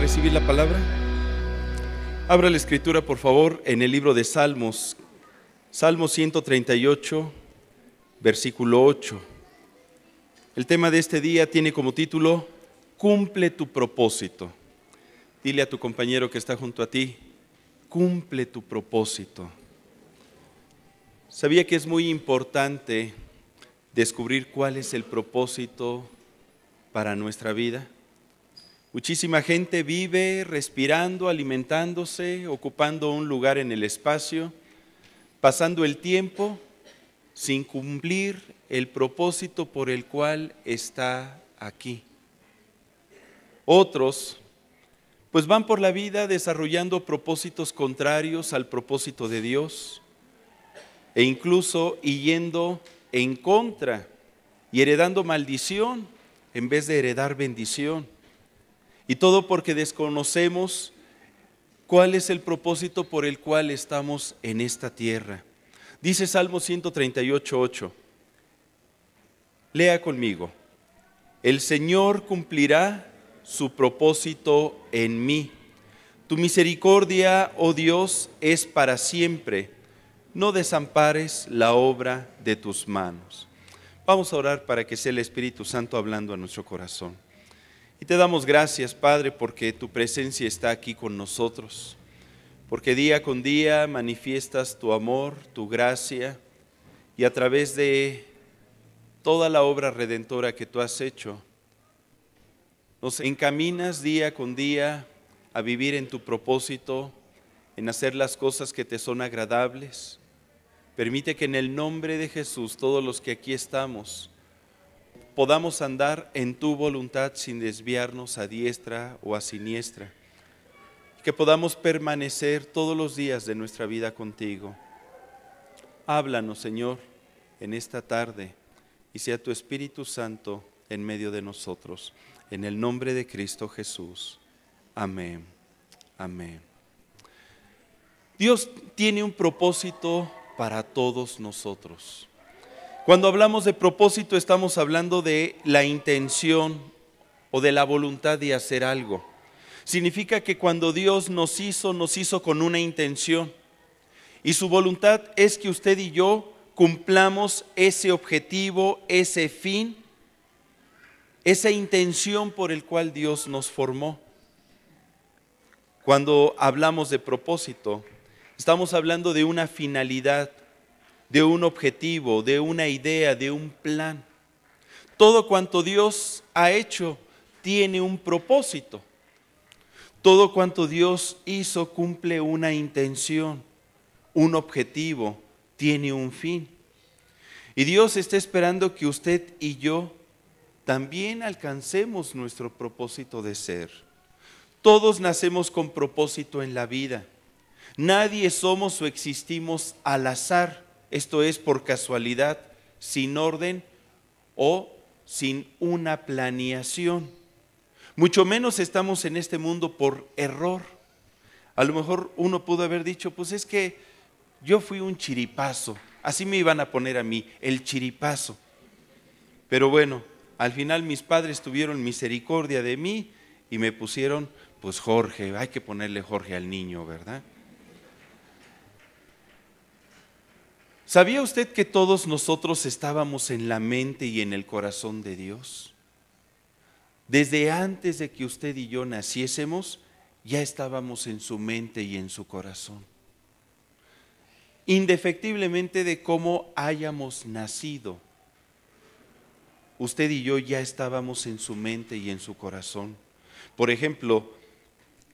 recibir la palabra? Abra la escritura, por favor, en el libro de Salmos, Salmo 138, versículo 8. El tema de este día tiene como título, Cumple tu propósito. Dile a tu compañero que está junto a ti, cumple tu propósito. Sabía que es muy importante descubrir cuál es el propósito para nuestra vida. Muchísima gente vive respirando, alimentándose, ocupando un lugar en el espacio, pasando el tiempo sin cumplir el propósito por el cual está aquí. Otros, pues van por la vida desarrollando propósitos contrarios al propósito de Dios e incluso yendo en contra y heredando maldición en vez de heredar bendición. Y todo porque desconocemos cuál es el propósito por el cual estamos en esta tierra. Dice Salmo 138.8. Lea conmigo. El Señor cumplirá su propósito en mí. Tu misericordia, oh Dios, es para siempre. No desampares la obra de tus manos. Vamos a orar para que sea el Espíritu Santo hablando a nuestro corazón. Y te damos gracias, Padre, porque tu presencia está aquí con nosotros, porque día con día manifiestas tu amor, tu gracia, y a través de toda la obra redentora que tú has hecho, nos encaminas día con día a vivir en tu propósito, en hacer las cosas que te son agradables. Permite que en el nombre de Jesús todos los que aquí estamos podamos andar en tu voluntad sin desviarnos a diestra o a siniestra. Que podamos permanecer todos los días de nuestra vida contigo. Háblanos, Señor, en esta tarde y sea tu Espíritu Santo en medio de nosotros. En el nombre de Cristo Jesús. Amén. Amén. Dios tiene un propósito para todos nosotros. Cuando hablamos de propósito estamos hablando de la intención o de la voluntad de hacer algo. Significa que cuando Dios nos hizo, nos hizo con una intención. Y su voluntad es que usted y yo cumplamos ese objetivo, ese fin, esa intención por el cual Dios nos formó. Cuando hablamos de propósito, estamos hablando de una finalidad de un objetivo, de una idea, de un plan. Todo cuanto Dios ha hecho tiene un propósito. Todo cuanto Dios hizo cumple una intención, un objetivo, tiene un fin. Y Dios está esperando que usted y yo también alcancemos nuestro propósito de ser. Todos nacemos con propósito en la vida. Nadie somos o existimos al azar esto es por casualidad, sin orden o sin una planeación. Mucho menos estamos en este mundo por error. A lo mejor uno pudo haber dicho, pues es que yo fui un chiripazo, así me iban a poner a mí, el chiripazo. Pero bueno, al final mis padres tuvieron misericordia de mí y me pusieron, pues Jorge, hay que ponerle Jorge al niño, ¿verdad? ¿Sabía usted que todos nosotros estábamos en la mente y en el corazón de Dios? Desde antes de que usted y yo naciésemos, ya estábamos en su mente y en su corazón. Indefectiblemente de cómo hayamos nacido, usted y yo ya estábamos en su mente y en su corazón. Por ejemplo,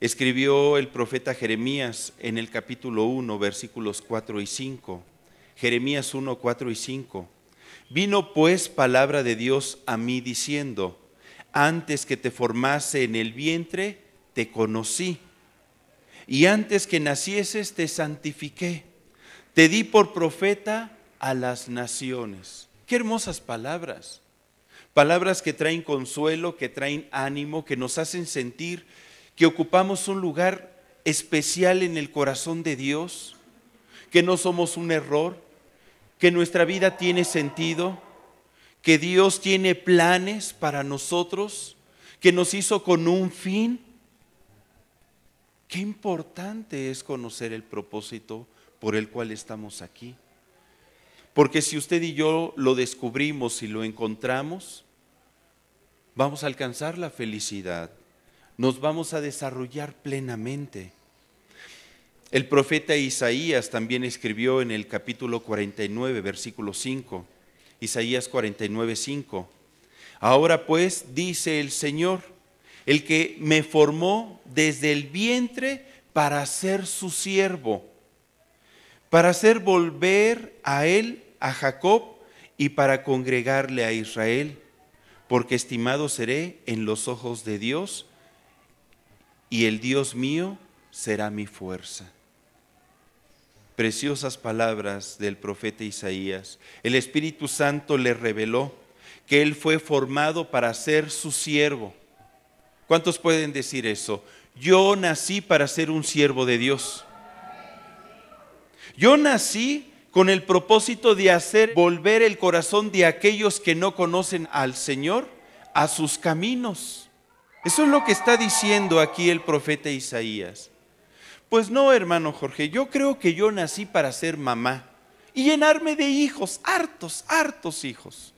escribió el profeta Jeremías en el capítulo 1, versículos 4 y 5 Jeremías 1, 4 y 5. Vino pues palabra de Dios a mí diciendo, antes que te formase en el vientre, te conocí. Y antes que nacieses, te santifiqué. Te di por profeta a las naciones. Qué hermosas palabras. Palabras que traen consuelo, que traen ánimo, que nos hacen sentir que ocupamos un lugar especial en el corazón de Dios, que no somos un error, que nuestra vida tiene sentido, que Dios tiene planes para nosotros, que nos hizo con un fin. Qué importante es conocer el propósito por el cual estamos aquí. Porque si usted y yo lo descubrimos y lo encontramos, vamos a alcanzar la felicidad, nos vamos a desarrollar plenamente. El profeta Isaías también escribió en el capítulo 49, versículo 5, Isaías 49, 5. Ahora pues, dice el Señor, el que me formó desde el vientre para ser su siervo, para hacer volver a él, a Jacob, y para congregarle a Israel, porque estimado seré en los ojos de Dios, y el Dios mío será mi fuerza preciosas palabras del profeta Isaías. El Espíritu Santo le reveló que él fue formado para ser su siervo. ¿Cuántos pueden decir eso? Yo nací para ser un siervo de Dios. Yo nací con el propósito de hacer volver el corazón de aquellos que no conocen al Señor a sus caminos. Eso es lo que está diciendo aquí el profeta Isaías. Pues no, hermano Jorge, yo creo que yo nací para ser mamá y llenarme de hijos, hartos, hartos hijos.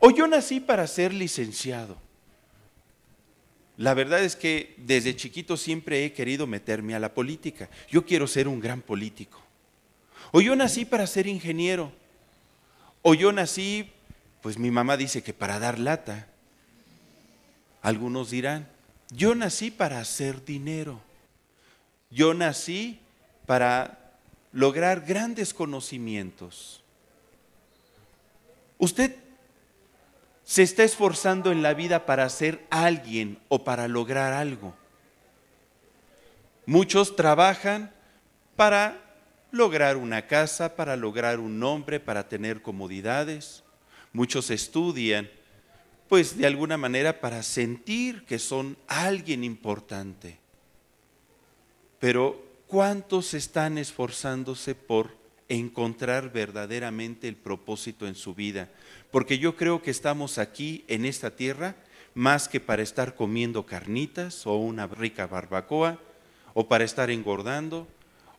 O yo nací para ser licenciado. La verdad es que desde chiquito siempre he querido meterme a la política. Yo quiero ser un gran político. O yo nací para ser ingeniero. O yo nací, pues mi mamá dice que para dar lata. Algunos dirán, yo nací para hacer dinero. Yo nací para lograr grandes conocimientos. Usted se está esforzando en la vida para ser alguien o para lograr algo. Muchos trabajan para lograr una casa, para lograr un nombre, para tener comodidades. Muchos estudian, pues de alguna manera para sentir que son alguien importante. Pero ¿cuántos están esforzándose por encontrar verdaderamente el propósito en su vida? Porque yo creo que estamos aquí en esta tierra más que para estar comiendo carnitas o una rica barbacoa o para estar engordando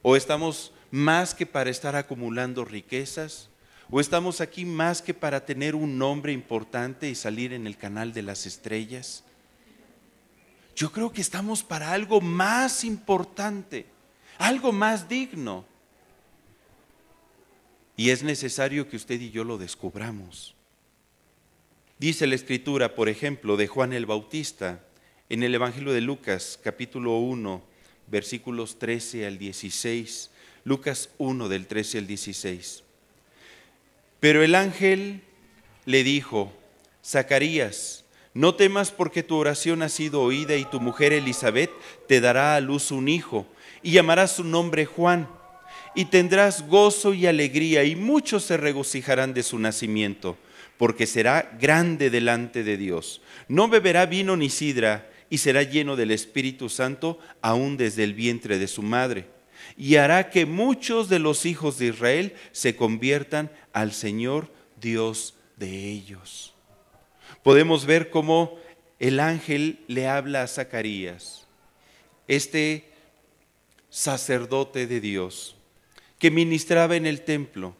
o estamos más que para estar acumulando riquezas o estamos aquí más que para tener un nombre importante y salir en el canal de las estrellas yo creo que estamos para algo más importante, algo más digno. Y es necesario que usted y yo lo descubramos. Dice la escritura, por ejemplo, de Juan el Bautista, en el Evangelio de Lucas, capítulo 1, versículos 13 al 16. Lucas 1 del 13 al 16. Pero el ángel le dijo, Zacarías, no temas porque tu oración ha sido oída y tu mujer Elizabeth te dará a luz un hijo y llamarás su nombre Juan y tendrás gozo y alegría y muchos se regocijarán de su nacimiento porque será grande delante de Dios. No beberá vino ni sidra y será lleno del Espíritu Santo aún desde el vientre de su madre y hará que muchos de los hijos de Israel se conviertan al Señor Dios de ellos podemos ver cómo el ángel le habla a Zacarías, este sacerdote de Dios, que ministraba en el templo,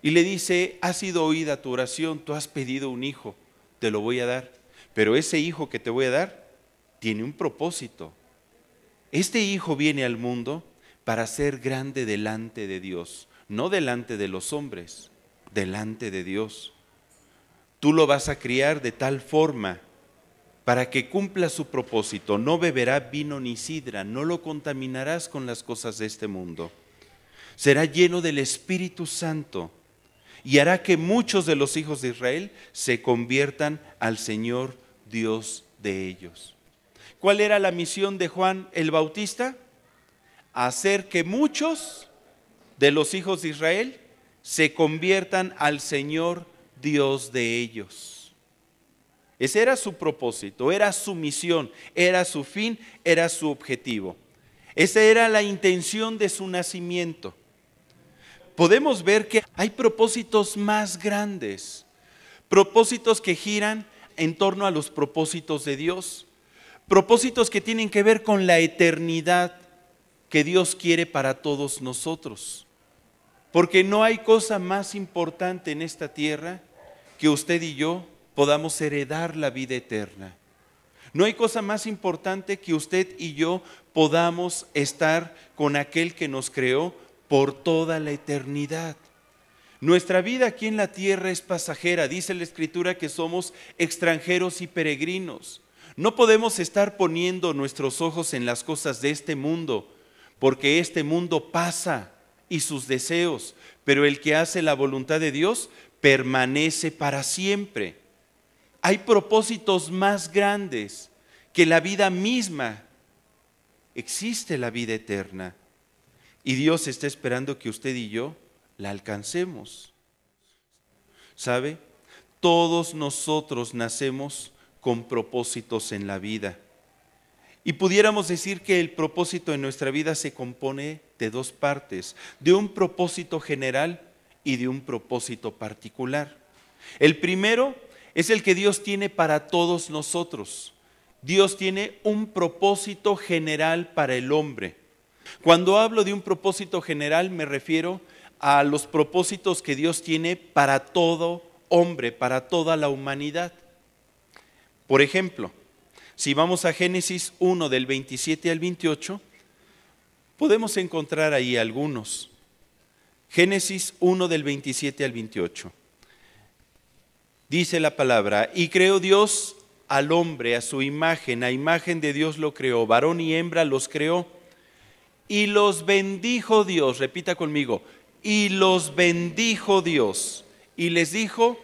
y le dice, ha sido oída tu oración, tú has pedido un hijo, te lo voy a dar, pero ese hijo que te voy a dar tiene un propósito. Este hijo viene al mundo para ser grande delante de Dios, no delante de los hombres, delante de Dios. Tú lo vas a criar de tal forma para que cumpla su propósito. No beberá vino ni sidra, no lo contaminarás con las cosas de este mundo. Será lleno del Espíritu Santo y hará que muchos de los hijos de Israel se conviertan al Señor Dios de ellos. ¿Cuál era la misión de Juan el Bautista? Hacer que muchos de los hijos de Israel se conviertan al Señor Dios de ellos. Ese era su propósito, era su misión, era su fin, era su objetivo. Esa era la intención de su nacimiento. Podemos ver que hay propósitos más grandes, propósitos que giran en torno a los propósitos de Dios, propósitos que tienen que ver con la eternidad que Dios quiere para todos nosotros. Porque no hay cosa más importante en esta tierra que usted y yo podamos heredar la vida eterna. No hay cosa más importante que usted y yo podamos estar con aquel que nos creó por toda la eternidad. Nuestra vida aquí en la tierra es pasajera, dice la Escritura que somos extranjeros y peregrinos. No podemos estar poniendo nuestros ojos en las cosas de este mundo, porque este mundo pasa y sus deseos, pero el que hace la voluntad de Dios permanece para siempre. Hay propósitos más grandes que la vida misma. Existe la vida eterna. Y Dios está esperando que usted y yo la alcancemos. ¿Sabe? Todos nosotros nacemos con propósitos en la vida. Y pudiéramos decir que el propósito en nuestra vida se compone de dos partes, de un propósito general y de un propósito particular. El primero es el que Dios tiene para todos nosotros. Dios tiene un propósito general para el hombre. Cuando hablo de un propósito general me refiero a los propósitos que Dios tiene para todo hombre, para toda la humanidad. Por ejemplo, si vamos a Génesis 1 del 27 al 28, podemos encontrar ahí algunos. Génesis 1 del 27 al 28. Dice la palabra, y creó Dios al hombre a su imagen, a imagen de Dios lo creó, varón y hembra los creó, y los bendijo Dios, repita conmigo, y los bendijo Dios, y les dijo,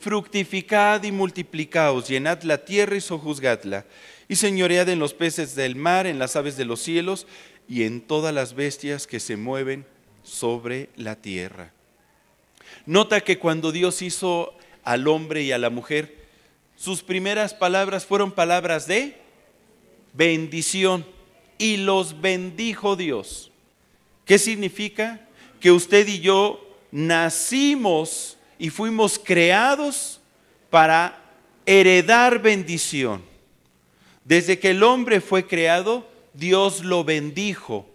fructificad y multiplicaos, llenad la tierra y sojuzgadla, y señoread en los peces del mar, en las aves de los cielos, y en todas las bestias que se mueven sobre la tierra. Nota que cuando Dios hizo al hombre y a la mujer, sus primeras palabras fueron palabras de bendición y los bendijo Dios. ¿Qué significa? Que usted y yo nacimos y fuimos creados para heredar bendición. Desde que el hombre fue creado, Dios lo bendijo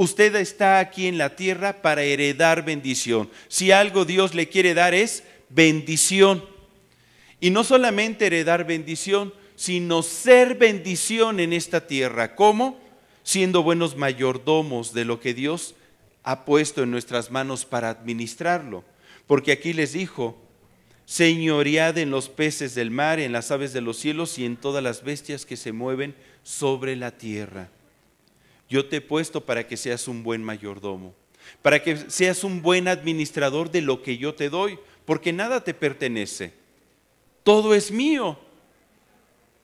Usted está aquí en la tierra para heredar bendición. Si algo Dios le quiere dar es bendición. Y no solamente heredar bendición, sino ser bendición en esta tierra. ¿Cómo? Siendo buenos mayordomos de lo que Dios ha puesto en nuestras manos para administrarlo. Porque aquí les dijo, señoread en los peces del mar, en las aves de los cielos y en todas las bestias que se mueven sobre la tierra yo te he puesto para que seas un buen mayordomo, para que seas un buen administrador de lo que yo te doy, porque nada te pertenece. Todo es mío,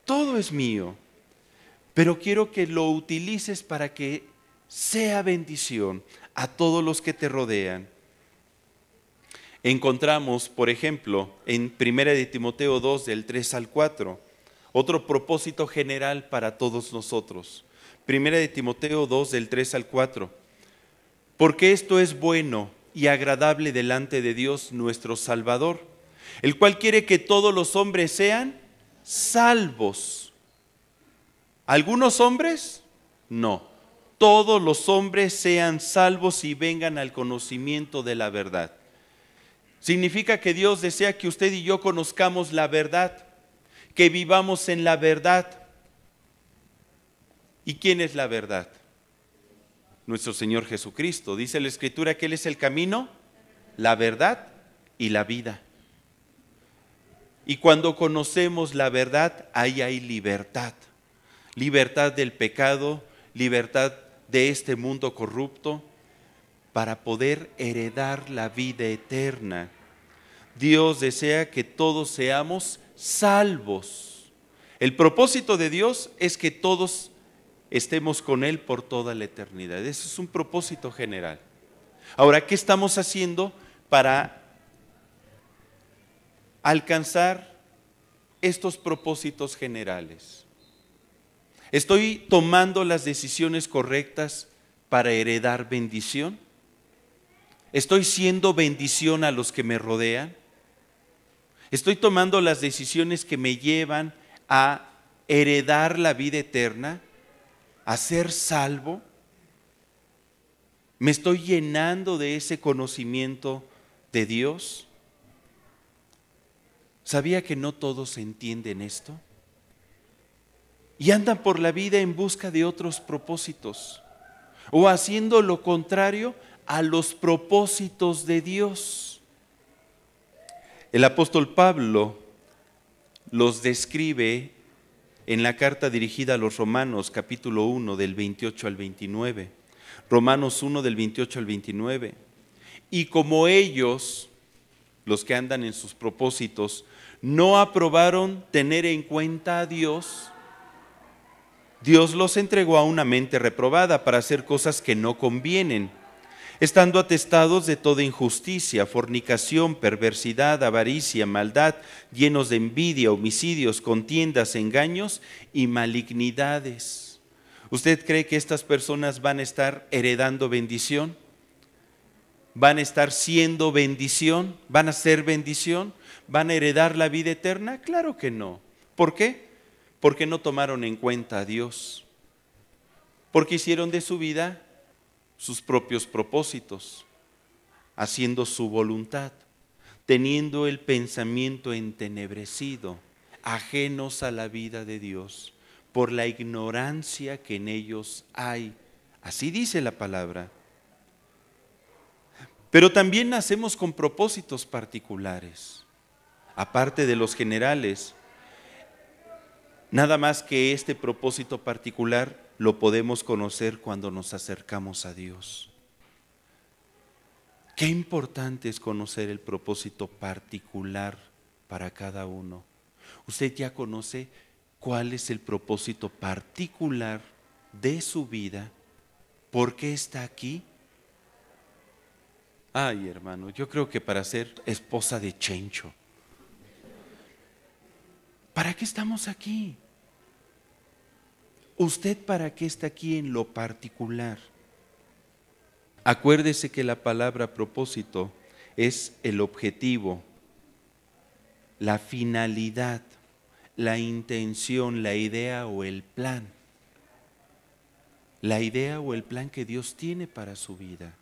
todo es mío, pero quiero que lo utilices para que sea bendición a todos los que te rodean. Encontramos, por ejemplo, en 1 de Timoteo 2, del 3 al 4, otro propósito general para todos nosotros. Primera de Timoteo 2 del 3 al 4. Porque esto es bueno y agradable delante de Dios nuestro Salvador, el cual quiere que todos los hombres sean salvos. ¿Algunos hombres? No. Todos los hombres sean salvos y vengan al conocimiento de la verdad. Significa que Dios desea que usted y yo conozcamos la verdad, que vivamos en la verdad, ¿Y quién es la verdad? Nuestro Señor Jesucristo. Dice la Escritura que Él es el camino, la verdad y la vida. Y cuando conocemos la verdad, ahí hay libertad. Libertad del pecado, libertad de este mundo corrupto, para poder heredar la vida eterna. Dios desea que todos seamos salvos. El propósito de Dios es que todos estemos con Él por toda la eternidad. Ese es un propósito general. Ahora, ¿qué estamos haciendo para alcanzar estos propósitos generales? ¿Estoy tomando las decisiones correctas para heredar bendición? ¿Estoy siendo bendición a los que me rodean? ¿Estoy tomando las decisiones que me llevan a heredar la vida eterna? a ser salvo, me estoy llenando de ese conocimiento de Dios. ¿Sabía que no todos entienden esto? Y andan por la vida en busca de otros propósitos o haciendo lo contrario a los propósitos de Dios. El apóstol Pablo los describe en la carta dirigida a los Romanos capítulo 1 del 28 al 29. Romanos 1 del 28 al 29. Y como ellos, los que andan en sus propósitos, no aprobaron tener en cuenta a Dios, Dios los entregó a una mente reprobada para hacer cosas que no convienen estando atestados de toda injusticia, fornicación, perversidad, avaricia, maldad, llenos de envidia, homicidios, contiendas, engaños y malignidades. ¿Usted cree que estas personas van a estar heredando bendición? ¿Van a estar siendo bendición? ¿Van a ser bendición? ¿Van a heredar la vida eterna? Claro que no. ¿Por qué? Porque no tomaron en cuenta a Dios. Porque hicieron de su vida sus propios propósitos, haciendo su voluntad, teniendo el pensamiento entenebrecido, ajenos a la vida de Dios, por la ignorancia que en ellos hay. Así dice la palabra. Pero también nacemos con propósitos particulares, aparte de los generales. Nada más que este propósito particular lo podemos conocer cuando nos acercamos a Dios. Qué importante es conocer el propósito particular para cada uno. Usted ya conoce cuál es el propósito particular de su vida, por qué está aquí. Ay, hermano, yo creo que para ser esposa de Chencho. ¿Para qué estamos aquí? ¿Usted para qué está aquí en lo particular? Acuérdese que la palabra propósito es el objetivo, la finalidad, la intención, la idea o el plan. La idea o el plan que Dios tiene para su vida.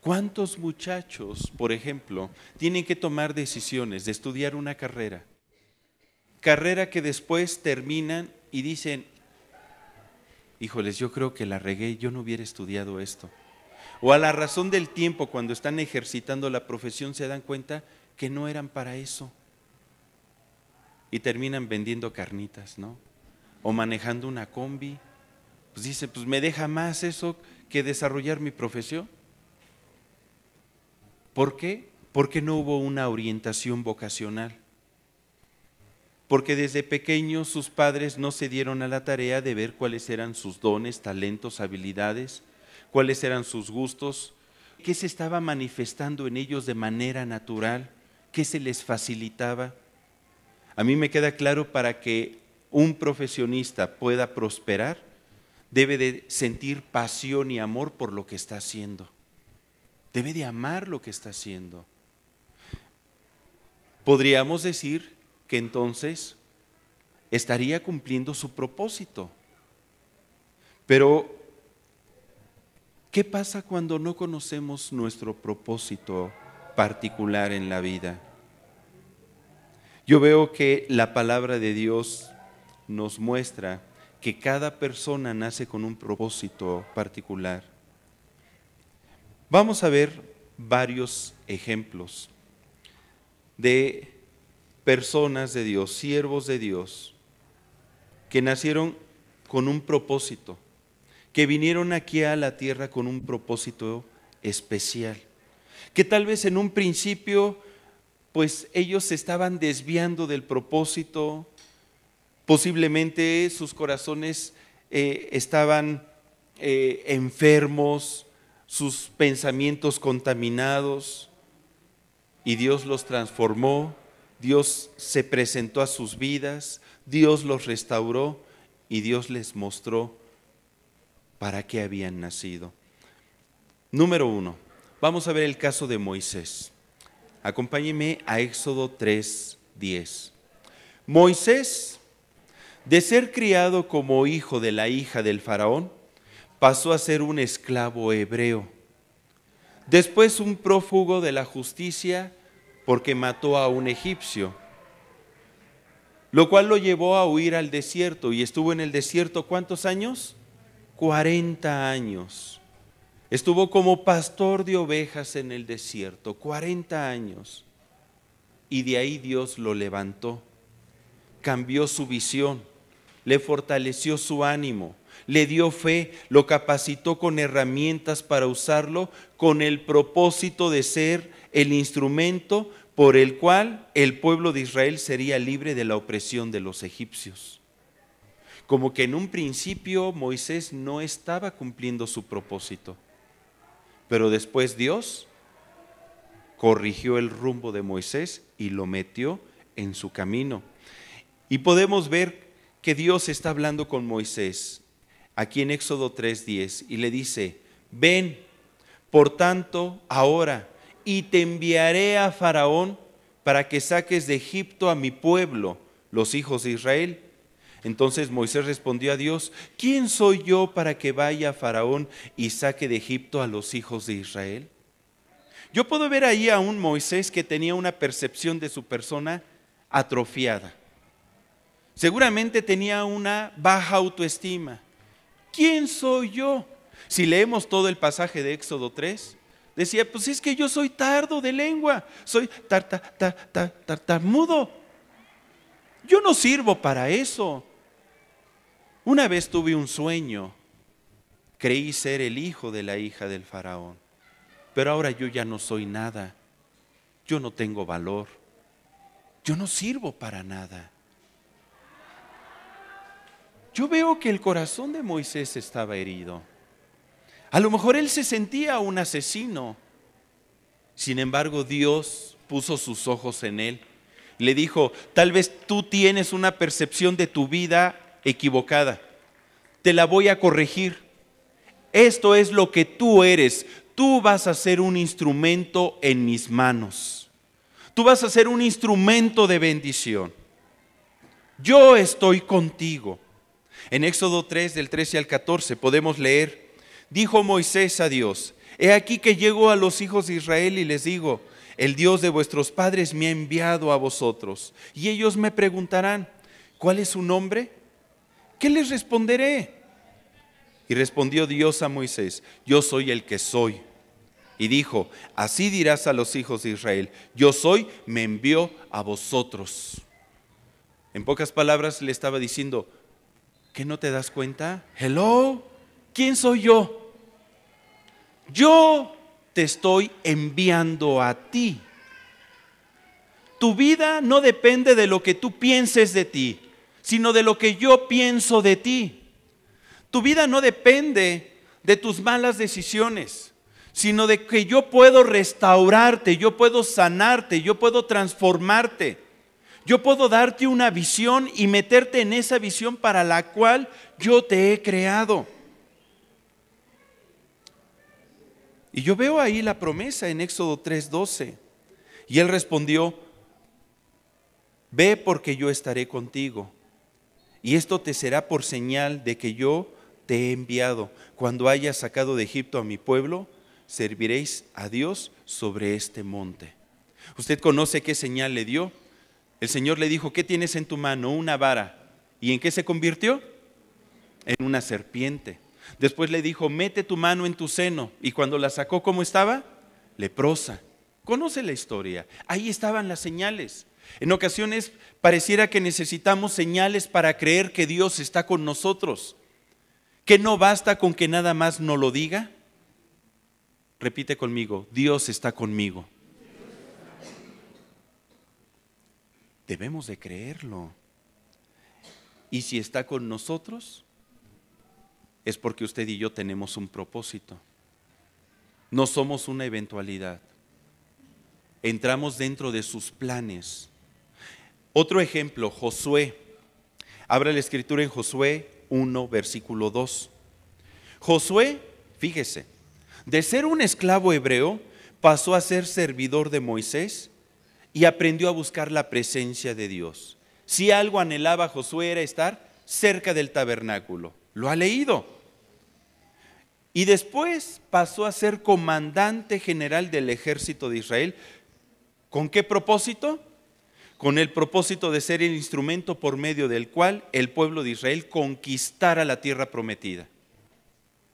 ¿Cuántos muchachos, por ejemplo, tienen que tomar decisiones de estudiar una carrera? Carrera que después terminan y dicen, híjoles, yo creo que la regué, yo no hubiera estudiado esto. O a la razón del tiempo, cuando están ejercitando la profesión, se dan cuenta que no eran para eso. Y terminan vendiendo carnitas, ¿no? O manejando una combi. Pues dice, pues me deja más eso que desarrollar mi profesión. ¿Por qué? Porque no hubo una orientación vocacional porque desde pequeños sus padres no se dieron a la tarea de ver cuáles eran sus dones, talentos, habilidades, cuáles eran sus gustos, qué se estaba manifestando en ellos de manera natural, qué se les facilitaba. A mí me queda claro para que un profesionista pueda prosperar, debe de sentir pasión y amor por lo que está haciendo. Debe de amar lo que está haciendo. Podríamos decir que entonces estaría cumpliendo su propósito. Pero, ¿qué pasa cuando no conocemos nuestro propósito particular en la vida? Yo veo que la palabra de Dios nos muestra que cada persona nace con un propósito particular. Vamos a ver varios ejemplos de personas de Dios, siervos de Dios, que nacieron con un propósito, que vinieron aquí a la tierra con un propósito especial, que tal vez en un principio pues ellos se estaban desviando del propósito, posiblemente sus corazones eh, estaban eh, enfermos, sus pensamientos contaminados, y Dios los transformó Dios se presentó a sus vidas, Dios los restauró y Dios les mostró para qué habían nacido. Número uno, vamos a ver el caso de Moisés. Acompáñeme a Éxodo 3:10. Moisés, de ser criado como hijo de la hija del faraón, pasó a ser un esclavo hebreo, después un prófugo de la justicia porque mató a un egipcio, lo cual lo llevó a huir al desierto y estuvo en el desierto cuántos años? 40 años. Estuvo como pastor de ovejas en el desierto, 40 años. Y de ahí Dios lo levantó, cambió su visión, le fortaleció su ánimo, le dio fe, lo capacitó con herramientas para usarlo con el propósito de ser el instrumento por el cual el pueblo de Israel sería libre de la opresión de los egipcios. Como que en un principio Moisés no estaba cumpliendo su propósito, pero después Dios corrigió el rumbo de Moisés y lo metió en su camino. Y podemos ver que Dios está hablando con Moisés aquí en Éxodo 3:10 y le dice, ven, por tanto, ahora y te enviaré a Faraón para que saques de Egipto a mi pueblo, los hijos de Israel. Entonces Moisés respondió a Dios, ¿quién soy yo para que vaya a Faraón y saque de Egipto a los hijos de Israel? Yo puedo ver ahí a un Moisés que tenía una percepción de su persona atrofiada. Seguramente tenía una baja autoestima. ¿Quién soy yo? Si leemos todo el pasaje de Éxodo 3, Decía, pues es que yo soy tardo de lengua, soy tartamudo. Yo no sirvo para eso. Una vez tuve un sueño, creí ser el hijo de la hija del faraón, pero ahora yo ya no soy nada, yo no tengo valor, yo no sirvo para nada. Yo veo que el corazón de Moisés estaba herido. A lo mejor él se sentía un asesino. Sin embargo, Dios puso sus ojos en él. Le dijo, tal vez tú tienes una percepción de tu vida equivocada. Te la voy a corregir. Esto es lo que tú eres. Tú vas a ser un instrumento en mis manos. Tú vas a ser un instrumento de bendición. Yo estoy contigo. En Éxodo 3, del 13 al 14, podemos leer dijo Moisés a Dios, he aquí que llego a los hijos de Israel y les digo, el Dios de vuestros padres me ha enviado a vosotros. Y ellos me preguntarán, ¿cuál es su nombre? ¿Qué les responderé? Y respondió Dios a Moisés, yo soy el que soy. Y dijo, así dirás a los hijos de Israel, yo soy, me envió a vosotros. En pocas palabras le estaba diciendo, ¿qué no te das cuenta? Hello. ¿quién soy yo? Yo te estoy enviando a ti. Tu vida no depende de lo que tú pienses de ti, sino de lo que yo pienso de ti. Tu vida no depende de tus malas decisiones, sino de que yo puedo restaurarte, yo puedo sanarte, yo puedo transformarte. Yo puedo darte una visión y meterte en esa visión para la cual yo te he creado. Y yo veo ahí la promesa en Éxodo 3:12. Y él respondió, ve porque yo estaré contigo. Y esto te será por señal de que yo te he enviado. Cuando hayas sacado de Egipto a mi pueblo, serviréis a Dios sobre este monte. Usted conoce qué señal le dio. El Señor le dijo, ¿qué tienes en tu mano? Una vara. ¿Y en qué se convirtió? En una serpiente. Después le dijo, mete tu mano en tu seno. Y cuando la sacó, ¿cómo estaba? Leprosa. Conoce la historia. Ahí estaban las señales. En ocasiones pareciera que necesitamos señales para creer que Dios está con nosotros. Que no basta con que nada más no lo diga. Repite conmigo, Dios está conmigo. Debemos de creerlo. Y si está con nosotros, es porque usted y yo tenemos un propósito. No somos una eventualidad. Entramos dentro de sus planes. Otro ejemplo, Josué. Abra la escritura en Josué 1, versículo 2. Josué, fíjese, de ser un esclavo hebreo, pasó a ser servidor de Moisés y aprendió a buscar la presencia de Dios. Si algo anhelaba Josué era estar cerca del tabernáculo. Lo ha leído. Y después pasó a ser comandante general del ejército de Israel. ¿Con qué propósito? Con el propósito de ser el instrumento por medio del cual el pueblo de Israel conquistara la tierra prometida.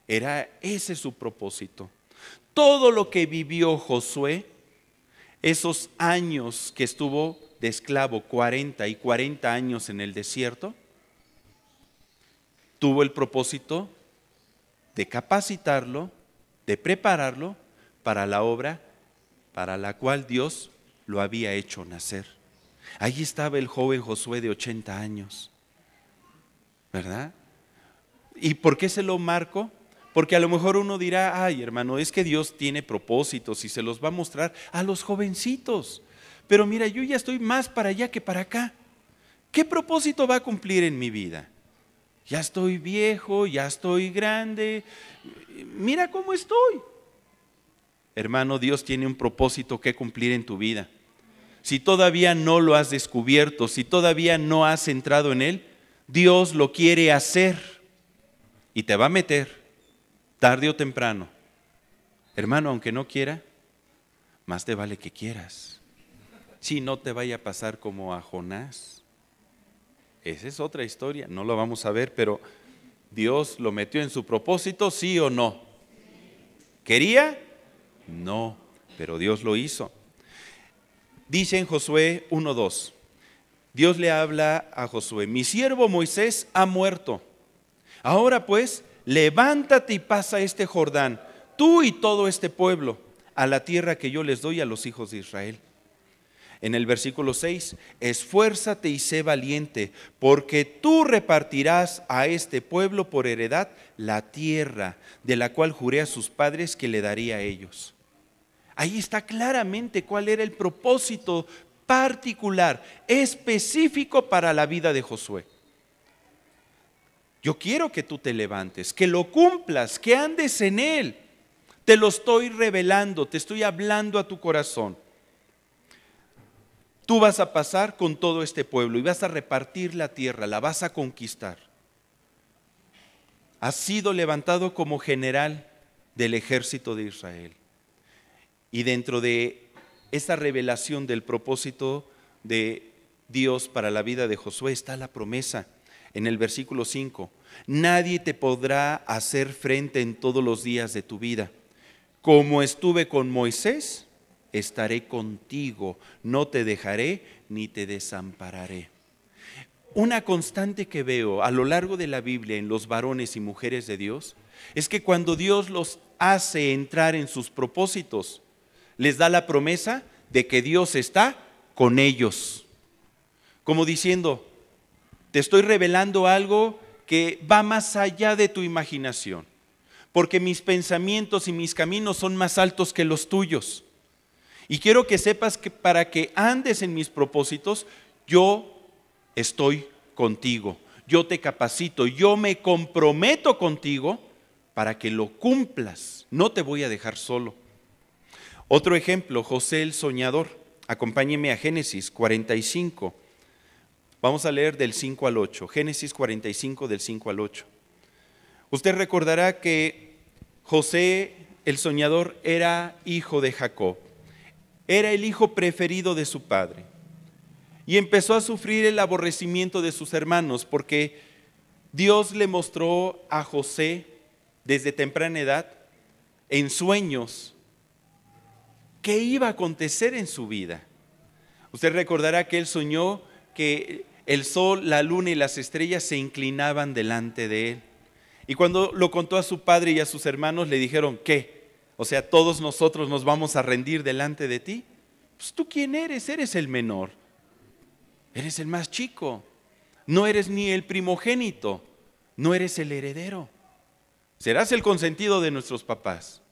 Era ese su propósito. Todo lo que vivió Josué, esos años que estuvo de esclavo, 40 y 40 años en el desierto, tuvo el propósito de capacitarlo, de prepararlo para la obra para la cual Dios lo había hecho nacer. Allí estaba el joven Josué de 80 años, ¿verdad? ¿Y por qué se lo marco? Porque a lo mejor uno dirá, ay hermano, es que Dios tiene propósitos y se los va a mostrar a los jovencitos. Pero mira, yo ya estoy más para allá que para acá. ¿Qué propósito va a cumplir en mi vida? Ya estoy viejo, ya estoy grande. Mira cómo estoy. Hermano, Dios tiene un propósito que cumplir en tu vida. Si todavía no lo has descubierto, si todavía no has entrado en él, Dios lo quiere hacer y te va a meter tarde o temprano. Hermano, aunque no quiera, más te vale que quieras. Si no te vaya a pasar como a Jonás esa es otra historia, no lo vamos a ver, pero Dios lo metió en su propósito, sí o no. ¿Quería? No, pero Dios lo hizo. Dice en Josué 1.2, Dios le habla a Josué, mi siervo Moisés ha muerto. Ahora pues, levántate y pasa este Jordán, tú y todo este pueblo, a la tierra que yo les doy a los hijos de Israel en el versículo 6, esfuérzate y sé valiente, porque tú repartirás a este pueblo por heredad la tierra de la cual juré a sus padres que le daría a ellos. Ahí está claramente cuál era el propósito particular, específico para la vida de Josué. Yo quiero que tú te levantes, que lo cumplas, que andes en él. Te lo estoy revelando, te estoy hablando a tu corazón. Tú vas a pasar con todo este pueblo y vas a repartir la tierra, la vas a conquistar. Has sido levantado como general del ejército de Israel. Y dentro de esa revelación del propósito de Dios para la vida de Josué está la promesa en el versículo 5. Nadie te podrá hacer frente en todos los días de tu vida. Como estuve con Moisés, estaré contigo, no te dejaré ni te desampararé. Una constante que veo a lo largo de la Biblia en los varones y mujeres de Dios es que cuando Dios los hace entrar en sus propósitos, les da la promesa de que Dios está con ellos. Como diciendo, te estoy revelando algo que va más allá de tu imaginación, porque mis pensamientos y mis caminos son más altos que los tuyos. Y quiero que sepas que para que andes en mis propósitos, yo estoy contigo, yo te capacito, yo me comprometo contigo para que lo cumplas. No te voy a dejar solo. Otro ejemplo, José el soñador. Acompáñeme a Génesis 45. Vamos a leer del 5 al 8. Génesis 45 del 5 al 8. Usted recordará que José el soñador era hijo de Jacob. Era el hijo preferido de su padre. Y empezó a sufrir el aborrecimiento de sus hermanos porque Dios le mostró a José desde temprana edad, en sueños, qué iba a acontecer en su vida. Usted recordará que él soñó que el sol, la luna y las estrellas se inclinaban delante de él. Y cuando lo contó a su padre y a sus hermanos, le dijeron, ¿qué? O sea, todos nosotros nos vamos a rendir delante de ti. Pues tú quién eres? Eres el menor. Eres el más chico. No eres ni el primogénito. No eres el heredero. Serás el consentido de nuestros papás.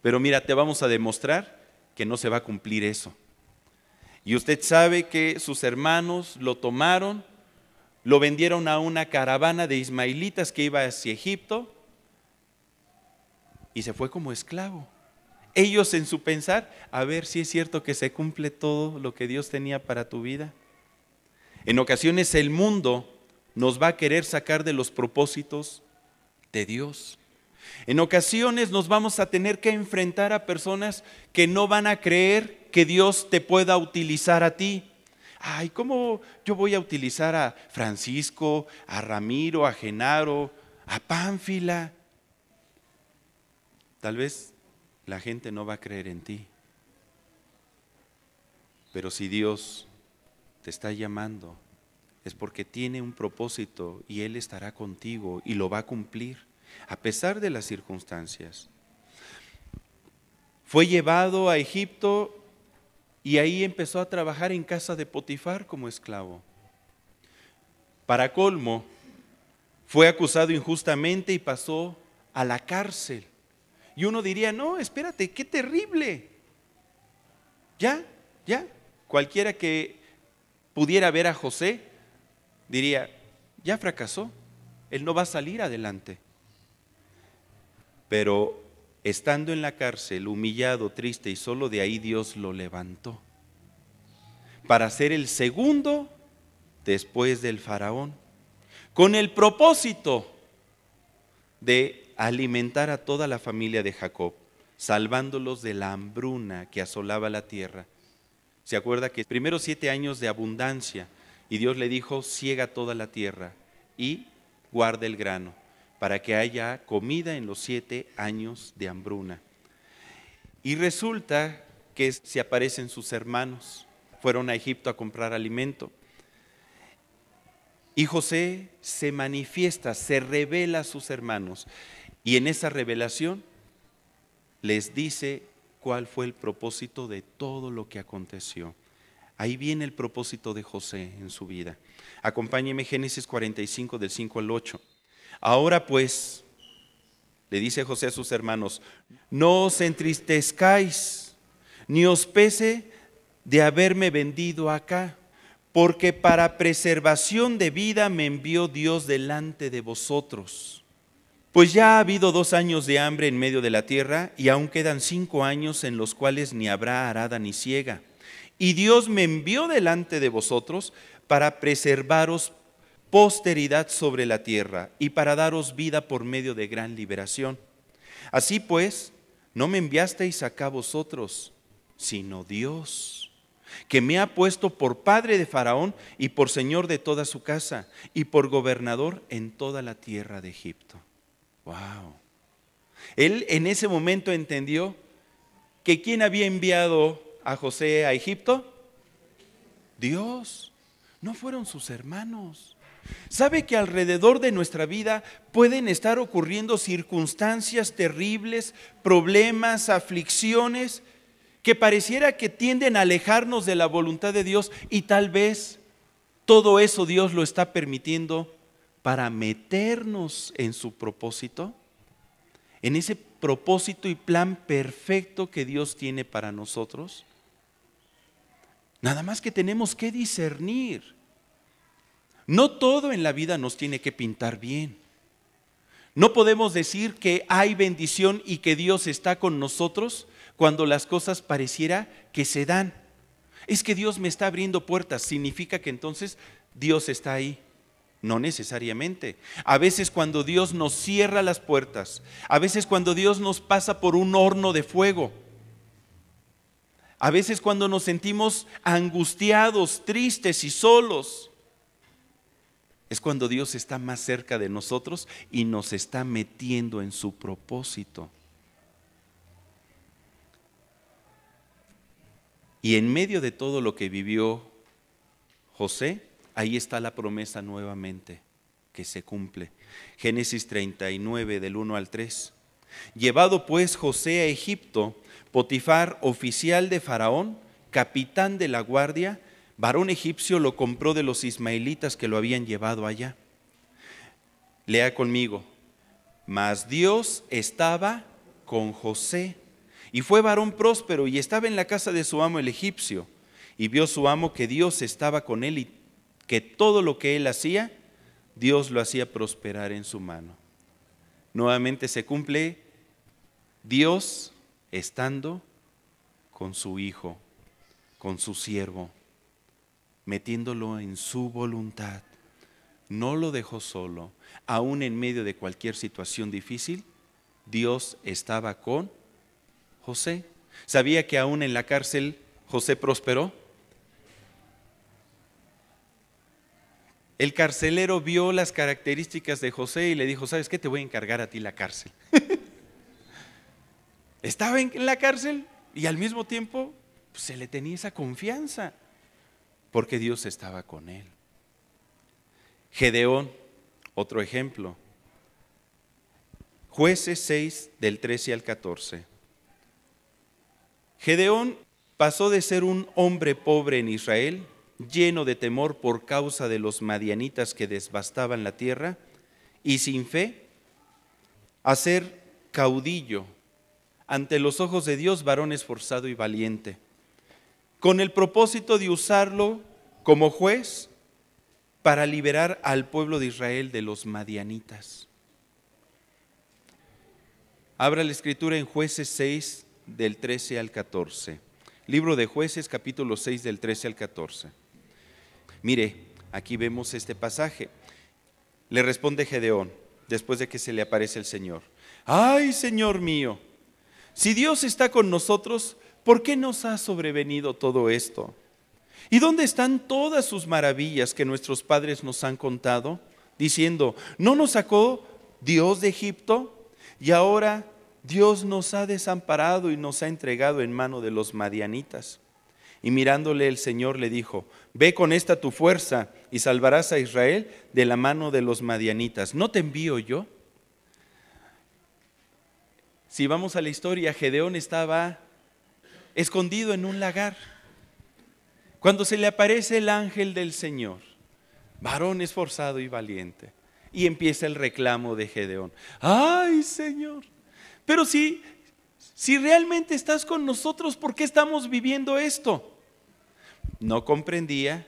Pero mira, te vamos a demostrar que no se va a cumplir eso. Y usted sabe que sus hermanos lo tomaron, lo vendieron a una caravana de ismaelitas que iba hacia Egipto y se fue como esclavo. Ellos en su pensar, a ver si es cierto que se cumple todo lo que Dios tenía para tu vida. En ocasiones el mundo nos va a querer sacar de los propósitos de Dios. En ocasiones nos vamos a tener que enfrentar a personas que no van a creer que Dios te pueda utilizar a ti. Ay, ¿cómo yo voy a utilizar a Francisco, a Ramiro, a Genaro, a Pánfila? Tal vez la gente no va a creer en ti, pero si Dios te está llamando, es porque tiene un propósito y Él estará contigo y lo va a cumplir, a pesar de las circunstancias. Fue llevado a Egipto y ahí empezó a trabajar en casa de Potifar como esclavo. Para colmo, fue acusado injustamente y pasó a la cárcel. Y uno diría, no, espérate, qué terrible. Ya, ya. Cualquiera que pudiera ver a José diría, ya fracasó, él no va a salir adelante. Pero estando en la cárcel, humillado, triste y solo de ahí Dios lo levantó para ser el segundo después del faraón, con el propósito de alimentar a toda la familia de Jacob, salvándolos de la hambruna que asolaba la tierra. Se acuerda que primero siete años de abundancia y Dios le dijo, ciega toda la tierra y guarda el grano para que haya comida en los siete años de hambruna. Y resulta que se aparecen sus hermanos, fueron a Egipto a comprar alimento. Y José se manifiesta, se revela a sus hermanos y en esa revelación les dice cuál fue el propósito de todo lo que aconteció. Ahí viene el propósito de José en su vida. Acompáñeme Génesis 45 del 5 al 8. Ahora pues, le dice José a sus hermanos, no os entristezcáis, ni os pese de haberme vendido acá, porque para preservación de vida me envió Dios delante de vosotros. Pues ya ha habido dos años de hambre en medio de la tierra y aún quedan cinco años en los cuales ni habrá arada ni ciega. Y Dios me envió delante de vosotros para preservaros posteridad sobre la tierra y para daros vida por medio de gran liberación. Así pues, no me enviasteis acá vosotros, sino Dios, que me ha puesto por padre de Faraón y por señor de toda su casa y por gobernador en toda la tierra de Egipto. Wow. Él en ese momento entendió que quién había enviado a José a Egipto, Dios, no fueron sus hermanos. ¿Sabe que alrededor de nuestra vida pueden estar ocurriendo circunstancias terribles, problemas, aflicciones, que pareciera que tienden a alejarnos de la voluntad de Dios y tal vez todo eso Dios lo está permitiendo para meternos en su propósito, en ese propósito y plan perfecto que Dios tiene para nosotros. Nada más que tenemos que discernir. No todo en la vida nos tiene que pintar bien. No podemos decir que hay bendición y que Dios está con nosotros cuando las cosas pareciera que se dan. Es que Dios me está abriendo puertas, significa que entonces Dios está ahí. No necesariamente. A veces cuando Dios nos cierra las puertas, a veces cuando Dios nos pasa por un horno de fuego, a veces cuando nos sentimos angustiados, tristes y solos, es cuando Dios está más cerca de nosotros y nos está metiendo en su propósito. Y en medio de todo lo que vivió José, ahí está la promesa nuevamente que se cumple. Génesis 39 del 1 al 3. Llevado pues José a Egipto, Potifar, oficial de Faraón, capitán de la guardia, varón egipcio, lo compró de los ismaelitas que lo habían llevado allá. Lea conmigo, mas Dios estaba con José y fue varón próspero y estaba en la casa de su amo el egipcio y vio su amo que Dios estaba con él y que todo lo que él hacía, Dios lo hacía prosperar en su mano. Nuevamente se cumple Dios estando con su hijo, con su siervo, metiéndolo en su voluntad. No lo dejó solo, aún en medio de cualquier situación difícil, Dios estaba con José. ¿Sabía que aún en la cárcel José prosperó? El carcelero vio las características de José y le dijo, ¿sabes qué? Te voy a encargar a ti la cárcel. Estaba en la cárcel y al mismo tiempo pues, se le tenía esa confianza porque Dios estaba con él. Gedeón, otro ejemplo. Jueces 6 del 13 al 14. Gedeón pasó de ser un hombre pobre en Israel lleno de temor por causa de los madianitas que desbastaban la tierra, y sin fe, a ser caudillo ante los ojos de Dios, varón esforzado y valiente, con el propósito de usarlo como juez para liberar al pueblo de Israel de los madianitas. Abra la escritura en jueces 6 del 13 al 14. Libro de jueces capítulo 6 del 13 al 14. Mire, aquí vemos este pasaje. Le responde Gedeón, después de que se le aparece el Señor. Ay, Señor mío, si Dios está con nosotros, ¿por qué nos ha sobrevenido todo esto? ¿Y dónde están todas sus maravillas que nuestros padres nos han contado? Diciendo, ¿no nos sacó Dios de Egipto? Y ahora Dios nos ha desamparado y nos ha entregado en mano de los madianitas. Y mirándole el Señor le dijo, Ve con esta tu fuerza y salvarás a Israel de la mano de los madianitas. ¿No te envío yo? Si vamos a la historia, Gedeón estaba escondido en un lagar. Cuando se le aparece el ángel del Señor, varón esforzado y valiente, y empieza el reclamo de Gedeón. Ay, Señor, pero si, si realmente estás con nosotros, ¿por qué estamos viviendo esto? no comprendía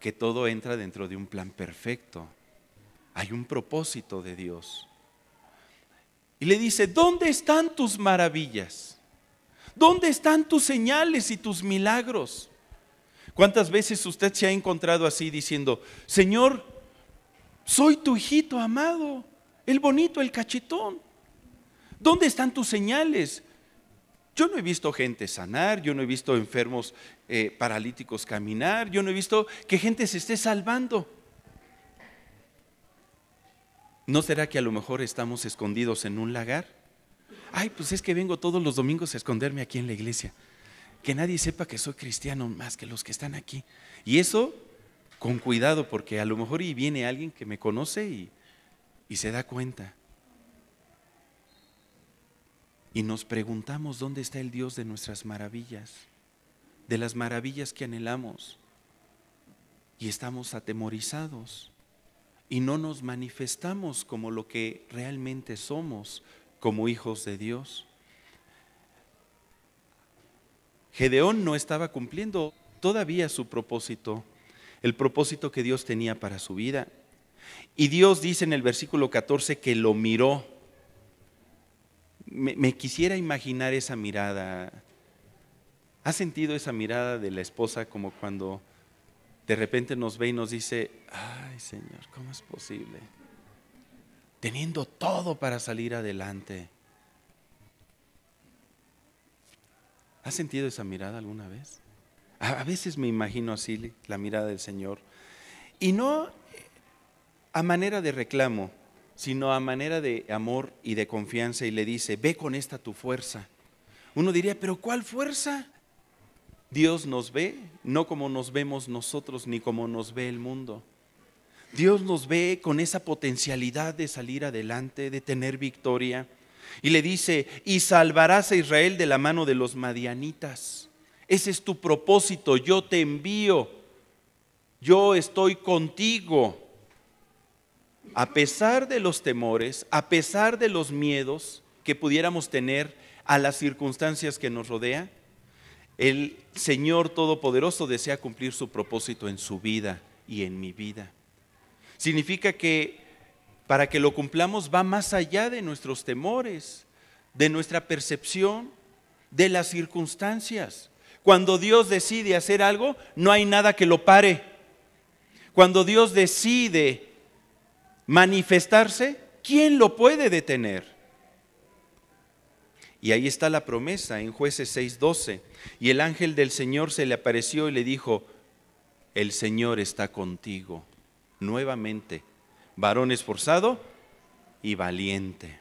que todo entra dentro de un plan perfecto. Hay un propósito de Dios. Y le dice, ¿dónde están tus maravillas? ¿Dónde están tus señales y tus milagros? ¿Cuántas veces usted se ha encontrado así diciendo, Señor, soy tu hijito amado, el bonito, el cachetón? ¿Dónde están tus señales? Yo no he visto gente sanar, yo no he visto enfermos eh, paralíticos caminar, yo no he visto que gente se esté salvando. ¿No será que a lo mejor estamos escondidos en un lagar? Ay, pues es que vengo todos los domingos a esconderme aquí en la iglesia. Que nadie sepa que soy cristiano más que los que están aquí. Y eso con cuidado, porque a lo mejor y viene alguien que me conoce y se da cuenta y nos preguntamos dónde está el Dios de nuestras maravillas, de las maravillas que anhelamos, y estamos atemorizados y no nos manifestamos como lo que realmente somos, como hijos de Dios. Gedeón no estaba cumpliendo todavía su propósito, el propósito que Dios tenía para su vida. Y Dios dice en el versículo 14 que lo miró me, quisiera imaginar esa mirada. ¿Has sentido esa mirada de la esposa como cuando de repente nos ve y nos dice, ay Señor, ¿cómo es posible? Teniendo todo para salir adelante. ¿Has sentido esa mirada alguna vez? A veces me imagino así la mirada del Señor. Y no a manera de reclamo, sino a manera de amor y de confianza y le dice, ve con esta tu fuerza. Uno diría, pero ¿cuál fuerza? Dios nos ve no como nos vemos nosotros ni como nos ve el mundo. Dios nos ve con esa potencialidad de salir adelante, de tener victoria. Y le dice, y salvarás a Israel de la mano de los madianitas. Ese es tu propósito, yo te envío, yo estoy contigo a pesar de los temores, a pesar de los miedos que pudiéramos tener a las circunstancias que nos rodea el Señor Todopoderoso desea cumplir su propósito en su vida y en mi vida. Significa que para que lo cumplamos va más allá de nuestros temores, de nuestra percepción, de las circunstancias. Cuando Dios decide hacer algo, no hay nada que lo pare. Cuando Dios decide manifestarse, ¿quién lo puede detener? Y ahí está la promesa en jueces 6:12. Y el ángel del Señor se le apareció y le dijo, el Señor está contigo nuevamente, varón esforzado y valiente.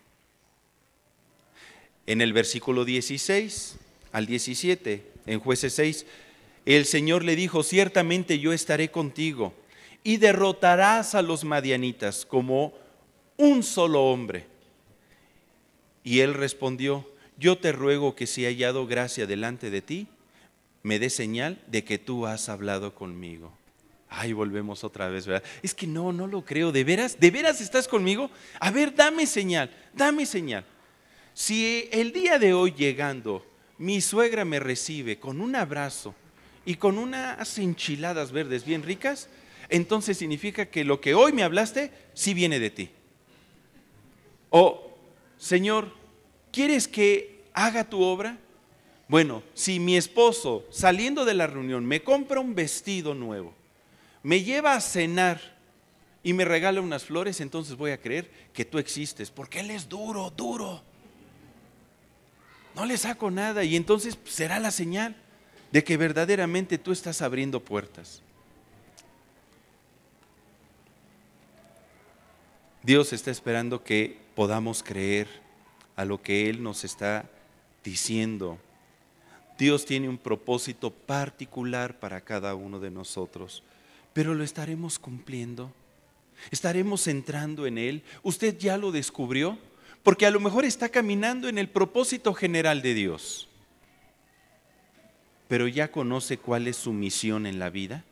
En el versículo 16 al 17, en jueces 6, el Señor le dijo, ciertamente yo estaré contigo y derrotarás a los madianitas como un solo hombre. Y él respondió, yo te ruego que si he hallado gracia delante de ti, me dé señal de que tú has hablado conmigo. Ay, volvemos otra vez, ¿verdad? Es que no, no lo creo. ¿De veras? ¿De veras estás conmigo? A ver, dame señal, dame señal. Si el día de hoy llegando, mi suegra me recibe con un abrazo y con unas enchiladas verdes bien ricas, entonces significa que lo que hoy me hablaste sí viene de ti. O, Señor, ¿quieres que haga tu obra? Bueno, si mi esposo saliendo de la reunión me compra un vestido nuevo, me lleva a cenar y me regala unas flores, entonces voy a creer que tú existes, porque él es duro, duro. No le saco nada y entonces será la señal de que verdaderamente tú estás abriendo puertas. Dios está esperando que podamos creer a lo que Él nos está diciendo. Dios tiene un propósito particular para cada uno de nosotros, pero lo estaremos cumpliendo. Estaremos entrando en Él. ¿Usted ya lo descubrió? Porque a lo mejor está caminando en el propósito general de Dios, pero ya conoce cuál es su misión en la vida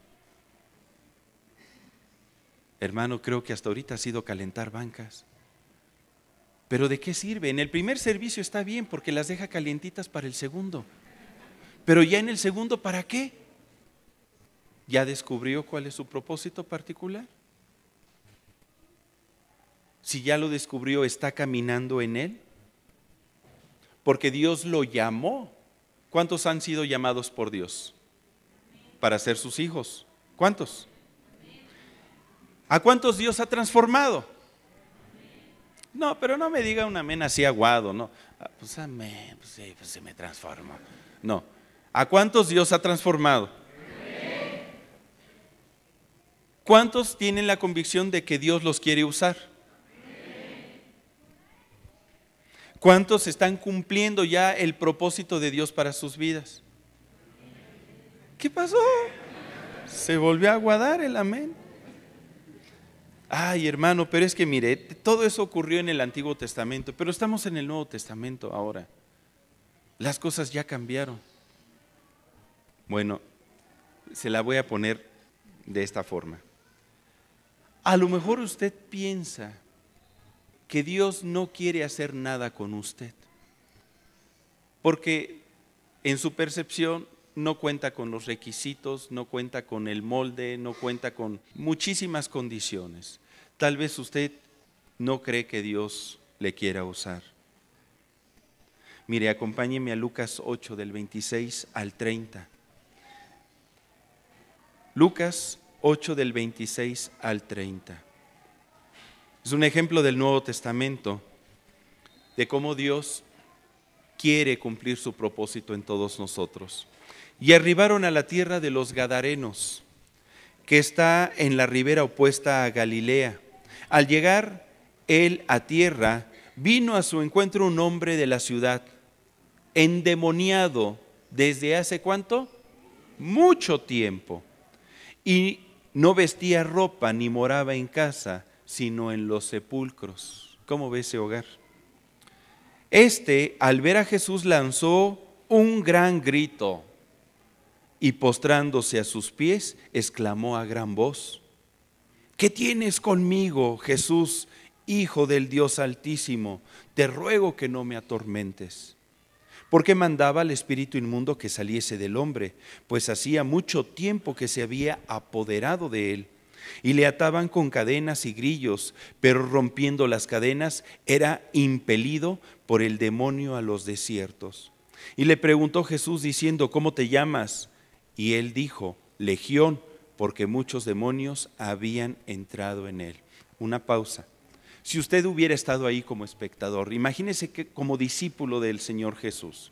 hermano, creo que hasta ahorita ha sido calentar bancas. Pero ¿de qué sirve? En el primer servicio está bien porque las deja calientitas para el segundo. Pero ya en el segundo, ¿para qué? ¿Ya descubrió cuál es su propósito particular? Si ya lo descubrió, ¿está caminando en él? Porque Dios lo llamó. ¿Cuántos han sido llamados por Dios? Para ser sus hijos. ¿Cuántos? ¿A cuántos Dios ha transformado? No, pero no me diga un amén así aguado, no. Ah, pues amén, pues, sí, pues, se me transformó No. ¿A cuántos Dios ha transformado? ¿Cuántos tienen la convicción de que Dios los quiere usar? ¿Cuántos están cumpliendo ya el propósito de Dios para sus vidas? ¿Qué pasó? Se volvió a aguadar el amén ay hermano, pero es que mire, todo eso ocurrió en el Antiguo Testamento, pero estamos en el Nuevo Testamento ahora. Las cosas ya cambiaron. Bueno, se la voy a poner de esta forma. A lo mejor usted piensa que Dios no quiere hacer nada con usted, porque en su percepción no cuenta con los requisitos, no cuenta con el molde, no cuenta con muchísimas condiciones. Tal vez usted no cree que Dios le quiera usar. Mire, acompáñeme a Lucas 8 del 26 al 30. Lucas 8 del 26 al 30. Es un ejemplo del Nuevo Testamento de cómo Dios quiere cumplir su propósito en todos nosotros. Y arribaron a la tierra de los Gadarenos, que está en la ribera opuesta a Galilea al llegar él a tierra, vino a su encuentro un hombre de la ciudad, endemoniado desde hace cuánto? Mucho tiempo. Y no vestía ropa ni moraba en casa, sino en los sepulcros. ¿Cómo ve ese hogar? Este, al ver a Jesús, lanzó un gran grito y postrándose a sus pies, exclamó a gran voz, ¿Qué tienes conmigo, Jesús, Hijo del Dios Altísimo? Te ruego que no me atormentes. Porque mandaba al espíritu inmundo que saliese del hombre, pues hacía mucho tiempo que se había apoderado de él. Y le ataban con cadenas y grillos, pero rompiendo las cadenas era impelido por el demonio a los desiertos. Y le preguntó Jesús diciendo, ¿cómo te llamas? Y él dijo, Legión porque muchos demonios habían entrado en él. Una pausa. Si usted hubiera estado ahí como espectador, imagínese que como discípulo del Señor Jesús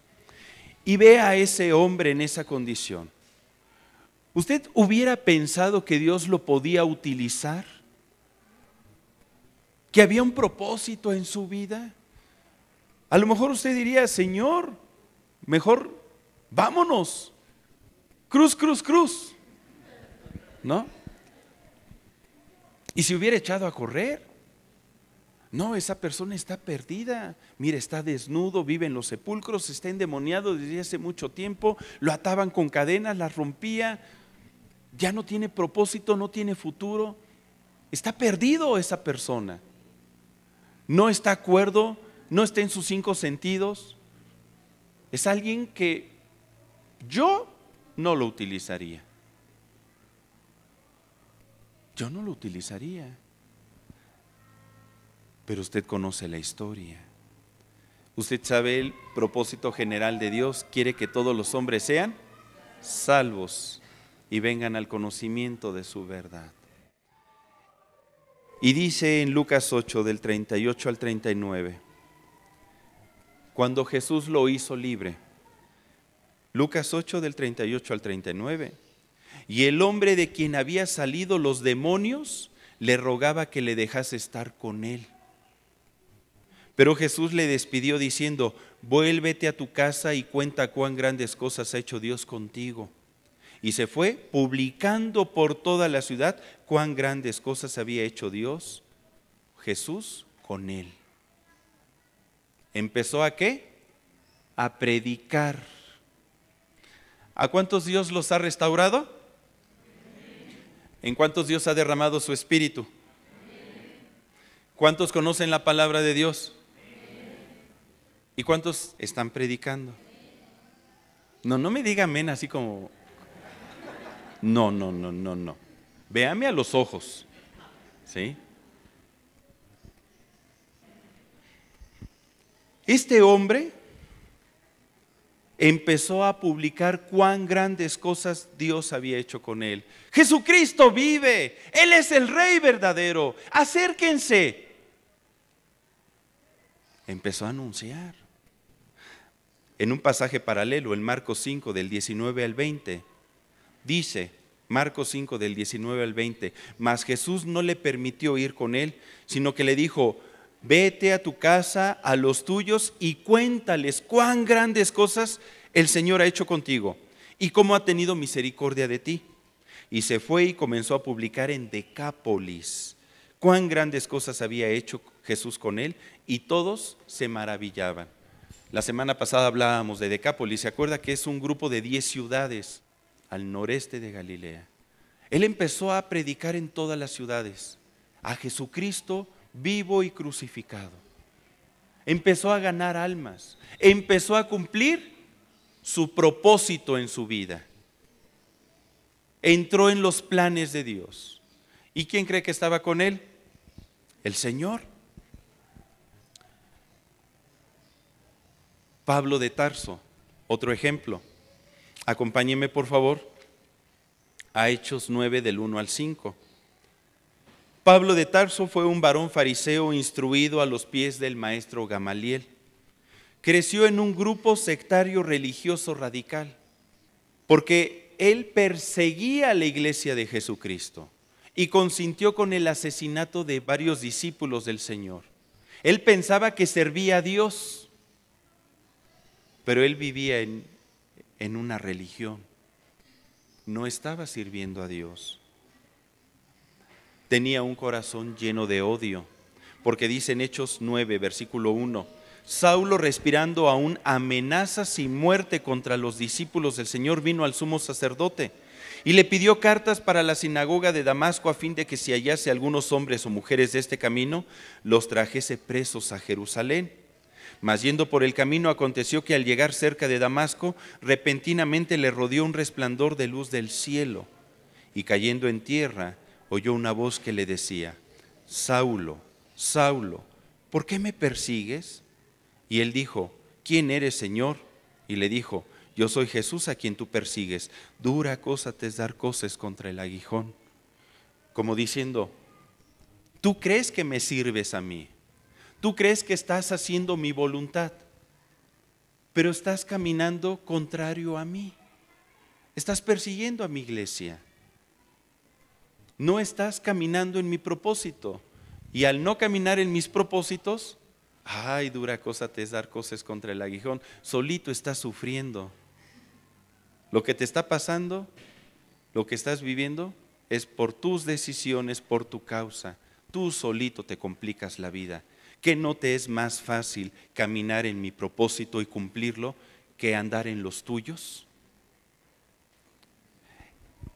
y ve a ese hombre en esa condición. ¿Usted hubiera pensado que Dios lo podía utilizar? ¿Que había un propósito en su vida? A lo mejor usted diría, Señor, mejor vámonos. Cruz, cruz, cruz. ¿no? Y si hubiera echado a correr, no, esa persona está perdida. Mira, está desnudo, vive en los sepulcros, está endemoniado desde hace mucho tiempo, lo ataban con cadenas, las rompía, ya no tiene propósito, no tiene futuro. Está perdido esa persona. No está acuerdo, no está en sus cinco sentidos. Es alguien que yo no lo utilizaría yo no lo utilizaría. Pero usted conoce la historia. Usted sabe el propósito general de Dios. Quiere que todos los hombres sean salvos y vengan al conocimiento de su verdad. Y dice en Lucas 8 del 38 al 39, cuando Jesús lo hizo libre, Lucas 8 del 38 al 39, y el hombre de quien había salido los demonios le rogaba que le dejase estar con él. Pero Jesús le despidió diciendo, vuélvete a tu casa y cuenta cuán grandes cosas ha hecho Dios contigo. Y se fue publicando por toda la ciudad cuán grandes cosas había hecho Dios, Jesús, con él. ¿Empezó a qué? A predicar. ¿A cuántos Dios los ha restaurado? ¿En cuántos Dios ha derramado su espíritu? ¿Cuántos conocen la palabra de Dios? ¿Y cuántos están predicando? No, no me diga amén así como... No, no, no, no, no. Véame a los ojos. ¿Sí? Este hombre empezó a publicar cuán grandes cosas Dios había hecho con él. Jesucristo vive, Él es el Rey verdadero, acérquense. Empezó a anunciar. En un pasaje paralelo, en Marcos 5 del 19 al 20, dice, Marcos 5 del 19 al 20, mas Jesús no le permitió ir con él, sino que le dijo, vete a tu casa, a los tuyos, y cuéntales cuán grandes cosas el Señor ha hecho contigo y cómo ha tenido misericordia de ti. Y se fue y comenzó a publicar en Decápolis cuán grandes cosas había hecho Jesús con él y todos se maravillaban. La semana pasada hablábamos de Decápolis, se acuerda que es un grupo de diez ciudades al noreste de Galilea. Él empezó a predicar en todas las ciudades a Jesucristo, vivo y crucificado. Empezó a ganar almas, empezó a cumplir su propósito en su vida. Entró en los planes de Dios. ¿Y quién cree que estaba con él? El Señor. Pablo de Tarso, otro ejemplo. Acompáñeme por favor a Hechos 9 del 1 al 5. Pablo de Tarso fue un varón fariseo instruido a los pies del maestro Gamaliel. Creció en un grupo sectario religioso radical, porque él perseguía a la iglesia de Jesucristo y consintió con el asesinato de varios discípulos del Señor. Él pensaba que servía a Dios, pero él vivía en, en una religión. No estaba sirviendo a Dios tenía un corazón lleno de odio, porque dice en Hechos 9, versículo 1, Saulo respirando aún amenazas y muerte contra los discípulos del Señor vino al sumo sacerdote y le pidió cartas para la sinagoga de Damasco a fin de que si hallase algunos hombres o mujeres de este camino, los trajese presos a Jerusalén. Mas yendo por el camino aconteció que al llegar cerca de Damasco, repentinamente le rodeó un resplandor de luz del cielo, y cayendo en tierra, oyó una voz que le decía, Saulo, Saulo, ¿por qué me persigues? Y él dijo, ¿quién eres, Señor? Y le dijo, yo soy Jesús a quien tú persigues. Dura cosa te es dar cosas contra el aguijón. Como diciendo, tú crees que me sirves a mí. Tú crees que estás haciendo mi voluntad. Pero estás caminando contrario a mí. Estás persiguiendo a mi iglesia no estás caminando en mi propósito. Y al no caminar en mis propósitos, ay, dura cosa te es dar cosas contra el aguijón. Solito estás sufriendo. Lo que te está pasando, lo que estás viviendo, es por tus decisiones, por tu causa. Tú solito te complicas la vida. ¿Qué no te es más fácil caminar en mi propósito y cumplirlo que andar en los tuyos?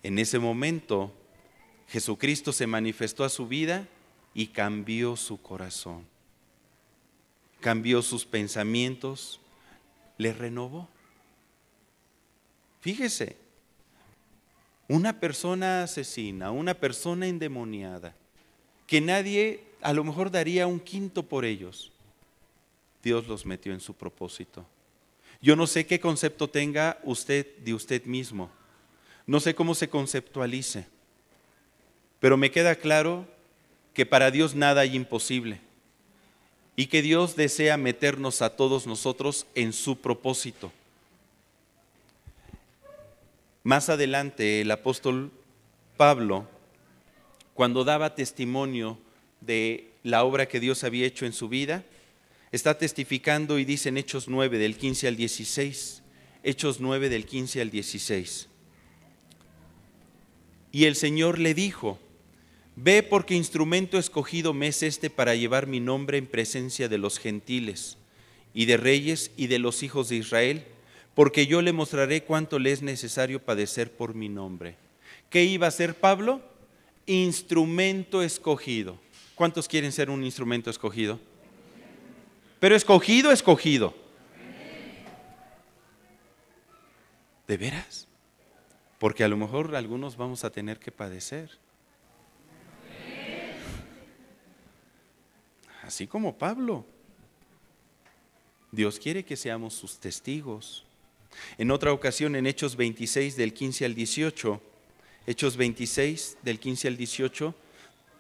En ese momento Jesucristo se manifestó a su vida y cambió su corazón, cambió sus pensamientos, le renovó. Fíjese, una persona asesina, una persona endemoniada, que nadie a lo mejor daría un quinto por ellos, Dios los metió en su propósito. Yo no sé qué concepto tenga usted de usted mismo, no sé cómo se conceptualice, pero me queda claro que para Dios nada hay imposible y que Dios desea meternos a todos nosotros en su propósito. Más adelante el apóstol Pablo, cuando daba testimonio de la obra que Dios había hecho en su vida, está testificando y dice en Hechos 9 del 15 al 16, Hechos 9 del 15 al 16. Y el Señor le dijo, Ve porque instrumento escogido me es este para llevar mi nombre en presencia de los gentiles y de reyes y de los hijos de Israel, porque yo le mostraré cuánto le es necesario padecer por mi nombre. ¿Qué iba a ser Pablo? Instrumento escogido. ¿Cuántos quieren ser un instrumento escogido? Pero escogido, escogido. ¿De veras? Porque a lo mejor algunos vamos a tener que padecer. así como Pablo. Dios quiere que seamos sus testigos. En otra ocasión, en Hechos 26 del 15 al 18, Hechos 26 del 15 al 18,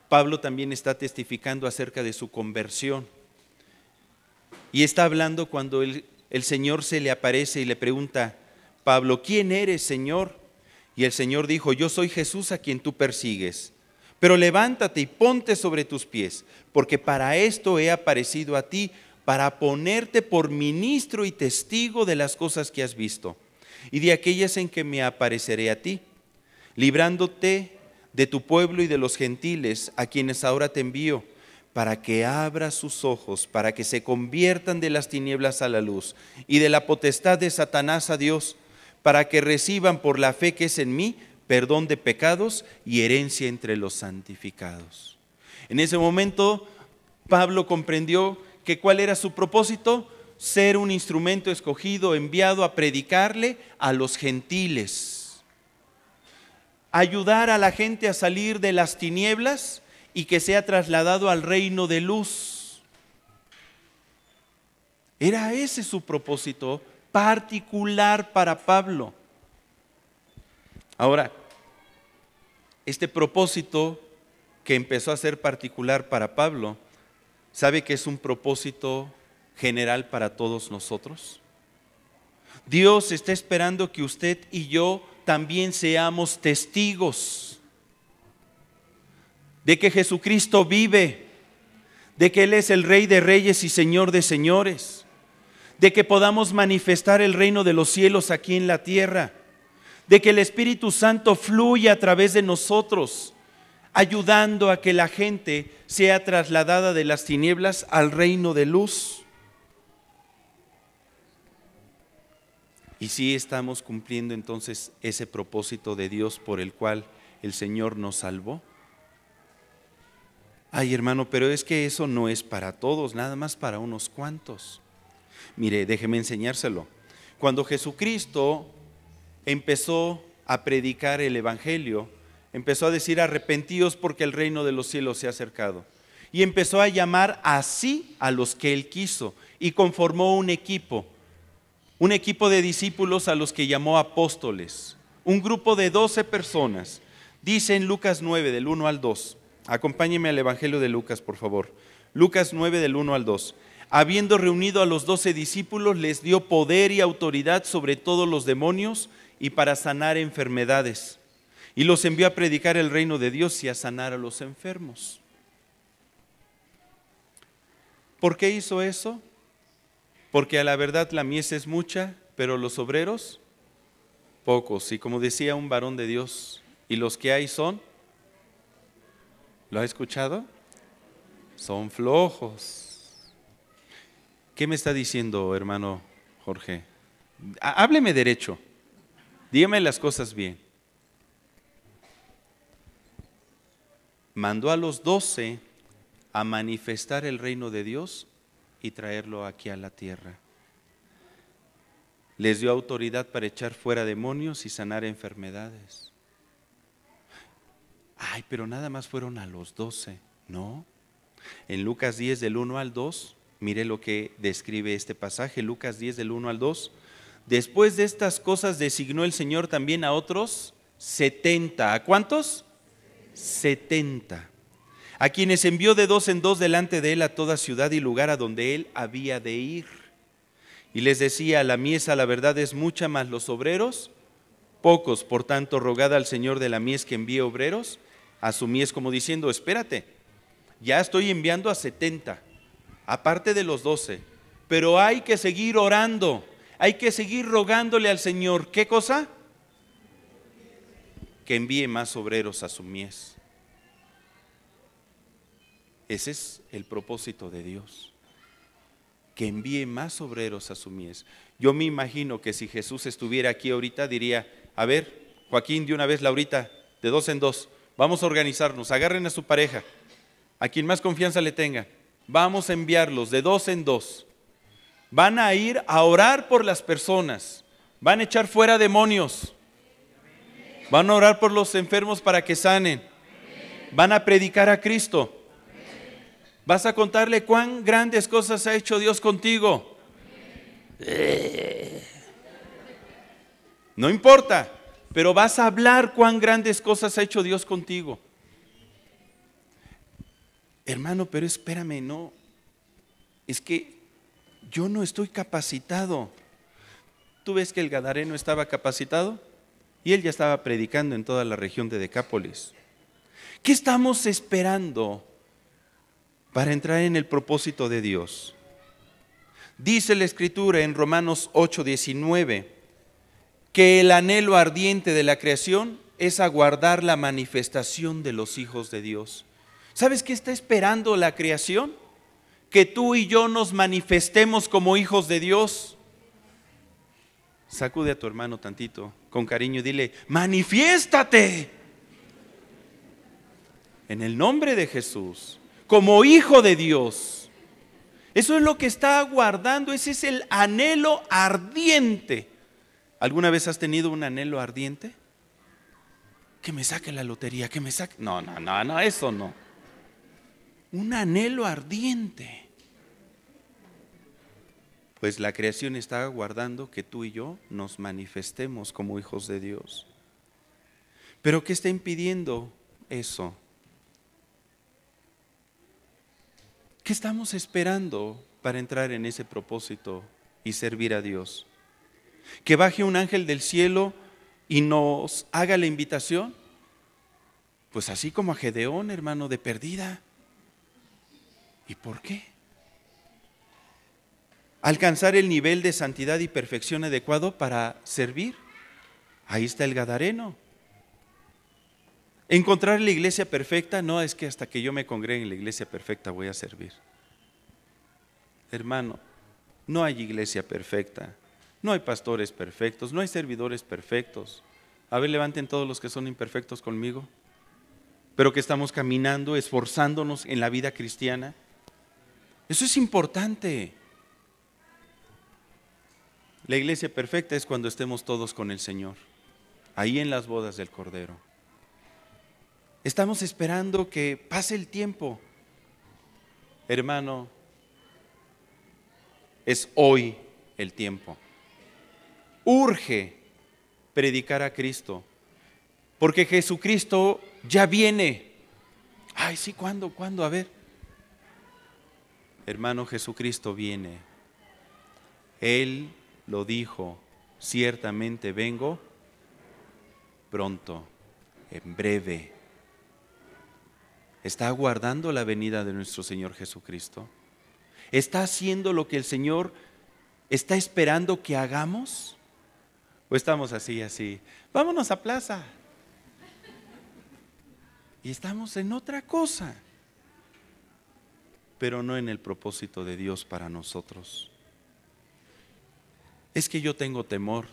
Pablo también está testificando acerca de su conversión. Y está hablando cuando el, el Señor se le aparece y le pregunta, Pablo, ¿quién eres, Señor? Y el Señor dijo, yo soy Jesús a quien tú persigues. Pero levántate y ponte sobre tus pies, porque para esto he aparecido a ti, para ponerte por ministro y testigo de las cosas que has visto, y de aquellas en que me apareceré a ti, librándote de tu pueblo y de los gentiles, a quienes ahora te envío, para que abras sus ojos, para que se conviertan de las tinieblas a la luz, y de la potestad de Satanás a Dios, para que reciban por la fe que es en mí perdón de pecados y herencia entre los santificados. En ese momento, Pablo comprendió que cuál era su propósito, ser un instrumento escogido, enviado a predicarle a los gentiles, ayudar a la gente a salir de las tinieblas y que sea trasladado al reino de luz. Era ese su propósito particular para Pablo. Ahora, este propósito que empezó a ser particular para Pablo, ¿sabe que es un propósito general para todos nosotros? Dios está esperando que usted y yo también seamos testigos de que Jesucristo vive, de que Él es el Rey de Reyes y Señor de Señores, de que podamos manifestar el reino de los cielos aquí en la tierra de que el Espíritu Santo fluya a través de nosotros, ayudando a que la gente sea trasladada de las tinieblas al reino de luz. Y sí estamos cumpliendo entonces ese propósito de Dios por el cual el Señor nos salvó. Ay hermano, pero es que eso no es para todos, nada más para unos cuantos. Mire, déjeme enseñárselo. Cuando Jesucristo empezó a predicar el Evangelio, empezó a decir arrepentíos porque el reino de los cielos se ha acercado. Y empezó a llamar así a los que él quiso y conformó un equipo, un equipo de discípulos a los que llamó apóstoles, un grupo de doce personas. Dice en Lucas 9 del 1 al 2, acompáñeme al Evangelio de Lucas, por favor. Lucas 9 del 1 al 2 habiendo reunido a los doce discípulos, les dio poder y autoridad sobre todos los demonios y para sanar enfermedades. Y los envió a predicar el reino de Dios y a sanar a los enfermos. ¿Por qué hizo eso? Porque a la verdad la mies es mucha, pero los obreros pocos. Y como decía un varón de Dios, y los que hay son, ¿lo ha escuchado? Son flojos. ¿Qué me está diciendo, hermano Jorge? Hábleme derecho. Dígame las cosas bien. Mandó a los doce a manifestar el reino de Dios y traerlo aquí a la tierra. Les dio autoridad para echar fuera demonios y sanar enfermedades. Ay, pero nada más fueron a los doce, ¿no? En Lucas 10 del 1 al 2, mire lo que describe este pasaje, Lucas 10 del 1 al 2, Después de estas cosas designó el Señor también a otros setenta. ¿A cuántos? Setenta. A quienes envió de dos en dos delante de él a toda ciudad y lugar a donde él había de ir. Y les decía, la miesa la verdad es mucha, más los obreros pocos. Por tanto, rogada al Señor de la mies que envíe obreros a su mies, como diciendo, espérate, ya estoy enviando a setenta, aparte de los doce, pero hay que seguir orando hay que seguir rogándole al Señor, ¿qué cosa? Que envíe más obreros a su mies. Ese es el propósito de Dios, que envíe más obreros a su mies. Yo me imagino que si Jesús estuviera aquí ahorita diría, a ver, Joaquín, de una vez, Laurita, de dos en dos, vamos a organizarnos, agarren a su pareja, a quien más confianza le tenga, vamos a enviarlos de dos en dos van a ir a orar por las personas, van a echar fuera demonios, van a orar por los enfermos para que sanen, van a predicar a Cristo. Vas a contarle cuán grandes cosas ha hecho Dios contigo. No importa, pero vas a hablar cuán grandes cosas ha hecho Dios contigo. Hermano, pero espérame, no. Es que yo no estoy capacitado. ¿Tú ves que el Gadareno estaba capacitado? Y él ya estaba predicando en toda la región de Decápolis. ¿Qué estamos esperando para entrar en el propósito de Dios? Dice la Escritura en Romanos 8:19 que el anhelo ardiente de la creación es aguardar la manifestación de los hijos de Dios. ¿Sabes qué está esperando la creación? que tú y yo nos manifestemos como hijos de Dios? Sacude a tu hermano tantito con cariño y dile, manifiéstate en el nombre de Jesús, como hijo de Dios. Eso es lo que está aguardando, ese es el anhelo ardiente. ¿Alguna vez has tenido un anhelo ardiente? Que me saque la lotería, que me saque... No, no, no, no, eso no. Un anhelo ardiente pues la creación está aguardando que tú y yo nos manifestemos como hijos de Dios. Pero ¿qué está impidiendo eso? ¿Qué estamos esperando para entrar en ese propósito y servir a Dios? ¿Que baje un ángel del cielo y nos haga la invitación? Pues así como a Gedeón, hermano, de perdida. ¿Y por qué? alcanzar el nivel de santidad y perfección adecuado para servir. Ahí está el Gadareno. Encontrar la iglesia perfecta no es que hasta que yo me congregue en la iglesia perfecta voy a servir. Hermano, no hay iglesia perfecta, no hay pastores perfectos, no hay servidores perfectos. A ver, levanten todos los que son imperfectos conmigo, pero que estamos caminando, esforzándonos en la vida cristiana. Eso es importante. La iglesia perfecta es cuando estemos todos con el Señor, ahí en las bodas del Cordero. Estamos esperando que pase el tiempo. Hermano, es hoy el tiempo. Urge predicar a Cristo, porque Jesucristo ya viene. Ay, sí, ¿cuándo? ¿Cuándo? A ver. Hermano, Jesucristo viene. Él lo dijo, ciertamente vengo pronto, en breve. Está aguardando la venida de nuestro Señor Jesucristo. Está haciendo lo que el Señor está esperando que hagamos. O estamos así, así. Vámonos a plaza. Y estamos en otra cosa, pero no en el propósito de Dios para nosotros es que yo tengo temor,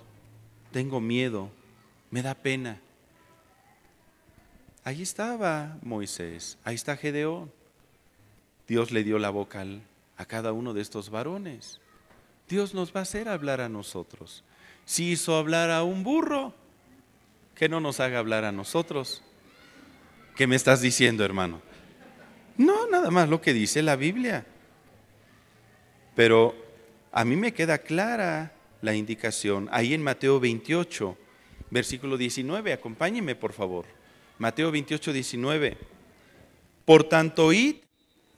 tengo miedo, me da pena. Ahí estaba Moisés, ahí está Gedeón. Dios le dio la boca a cada uno de estos varones. Dios nos va a hacer hablar a nosotros. Si hizo hablar a un burro, que no nos haga hablar a nosotros. ¿Qué me estás diciendo, hermano? No, nada más lo que dice la Biblia. Pero a mí me queda clara la indicación. Ahí en Mateo 28, versículo 19, acompáñeme por favor. Mateo 28, 19. Por tanto, id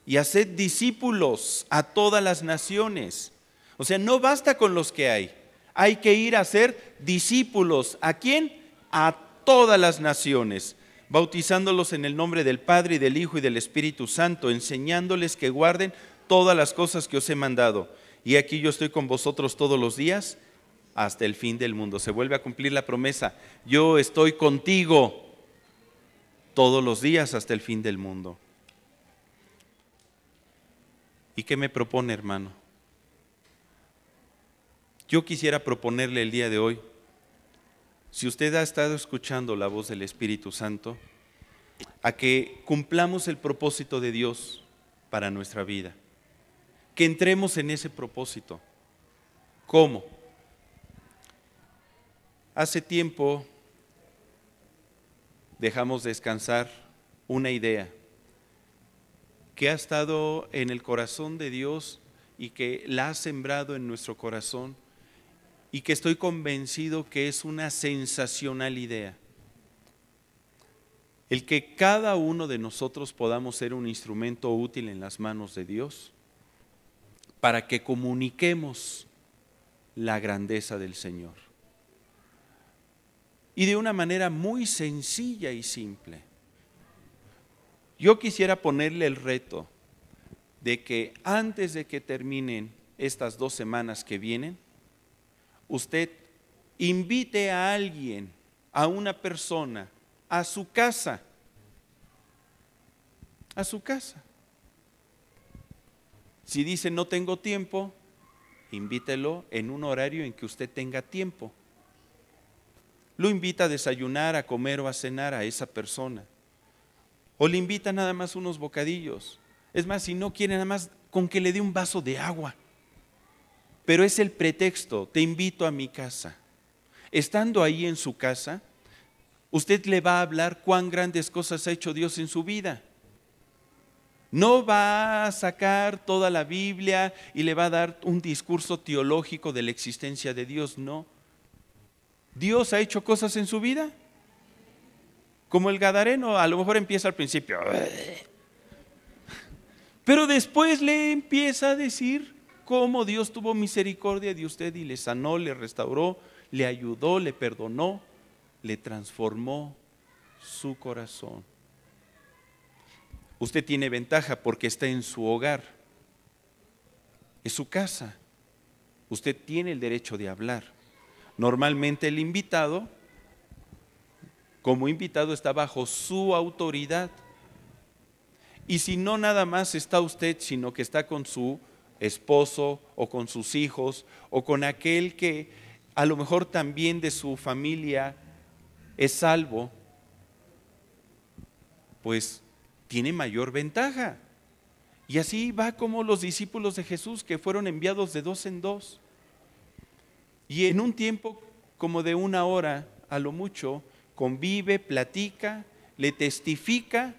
y haced discípulos a todas las naciones. O sea, no basta con los que hay. Hay que ir a hacer discípulos. ¿A quién? A todas las naciones bautizándolos en el nombre del Padre y del Hijo y del Espíritu Santo, enseñándoles que guarden todas las cosas que os he mandado y aquí yo estoy con vosotros todos los días hasta el fin del mundo. Se vuelve a cumplir la promesa, yo estoy contigo todos los días hasta el fin del mundo. ¿Y qué me propone, hermano? Yo quisiera proponerle el día de hoy, si usted ha estado escuchando la voz del Espíritu Santo, a que cumplamos el propósito de Dios para nuestra vida que entremos en ese propósito. ¿Cómo? Hace tiempo dejamos descansar una idea que ha estado en el corazón de Dios y que la ha sembrado en nuestro corazón y que estoy convencido que es una sensacional idea. El que cada uno de nosotros podamos ser un instrumento útil en las manos de Dios para que comuniquemos la grandeza del Señor. Y de una manera muy sencilla y simple. Yo quisiera ponerle el reto de que antes de que terminen estas dos semanas que vienen, usted invite a alguien, a una persona, a su casa, a su casa. Si dice no tengo tiempo, invítelo en un horario en que usted tenga tiempo. Lo invita a desayunar, a comer o a cenar a esa persona. O le invita nada más unos bocadillos. Es más, si no quiere nada más, con que le dé un vaso de agua. Pero es el pretexto, te invito a mi casa. Estando ahí en su casa, usted le va a hablar cuán grandes cosas ha hecho Dios en su vida. No va a sacar toda la Biblia y le va a dar un discurso teológico de la existencia de Dios, no. Dios ha hecho cosas en su vida. Como el Gadareno, a lo mejor empieza al principio. Pero después le empieza a decir cómo Dios tuvo misericordia de usted y le sanó, le restauró, le ayudó, le perdonó, le transformó su corazón usted tiene ventaja porque está en su hogar, en su casa. Usted tiene el derecho de hablar. Normalmente el invitado, como invitado, está bajo su autoridad. Y si no nada más está usted, sino que está con su esposo o con sus hijos o con aquel que a lo mejor también de su familia es salvo, pues tiene mayor ventaja. Y así va como los discípulos de Jesús que fueron enviados de dos en dos. Y en un tiempo como de una hora, a lo mucho, convive, platica, le testifica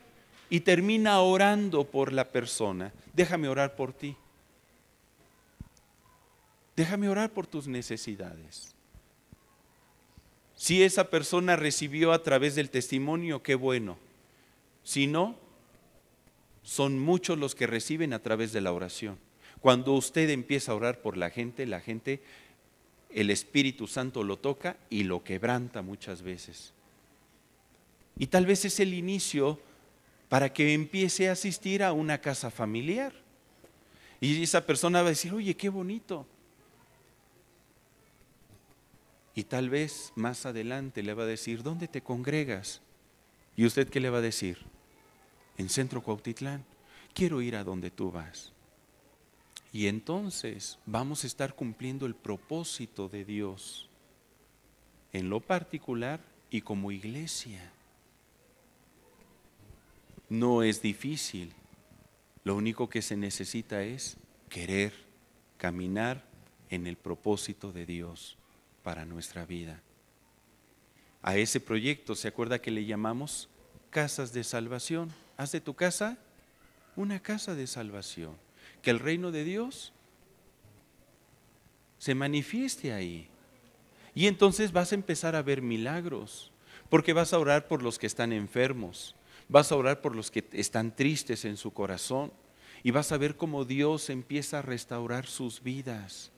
y termina orando por la persona. Déjame orar por ti. Déjame orar por tus necesidades. Si esa persona recibió a través del testimonio, qué bueno. Si no, son muchos los que reciben a través de la oración. Cuando usted empieza a orar por la gente, la gente, el Espíritu Santo lo toca y lo quebranta muchas veces. Y tal vez es el inicio para que empiece a asistir a una casa familiar. Y esa persona va a decir, oye, qué bonito. Y tal vez más adelante le va a decir, ¿dónde te congregas? ¿Y usted qué le va a decir? en Centro Cuautitlán. Quiero ir a donde tú vas. Y entonces vamos a estar cumpliendo el propósito de Dios en lo particular y como iglesia. No es difícil. Lo único que se necesita es querer caminar en el propósito de Dios para nuestra vida. A ese proyecto, ¿se acuerda que le llamamos casas de salvación? haz de tu casa una casa de salvación, que el reino de Dios se manifieste ahí. Y entonces vas a empezar a ver milagros, porque vas a orar por los que están enfermos, vas a orar por los que están tristes en su corazón, y vas a ver cómo Dios empieza a restaurar sus vidas.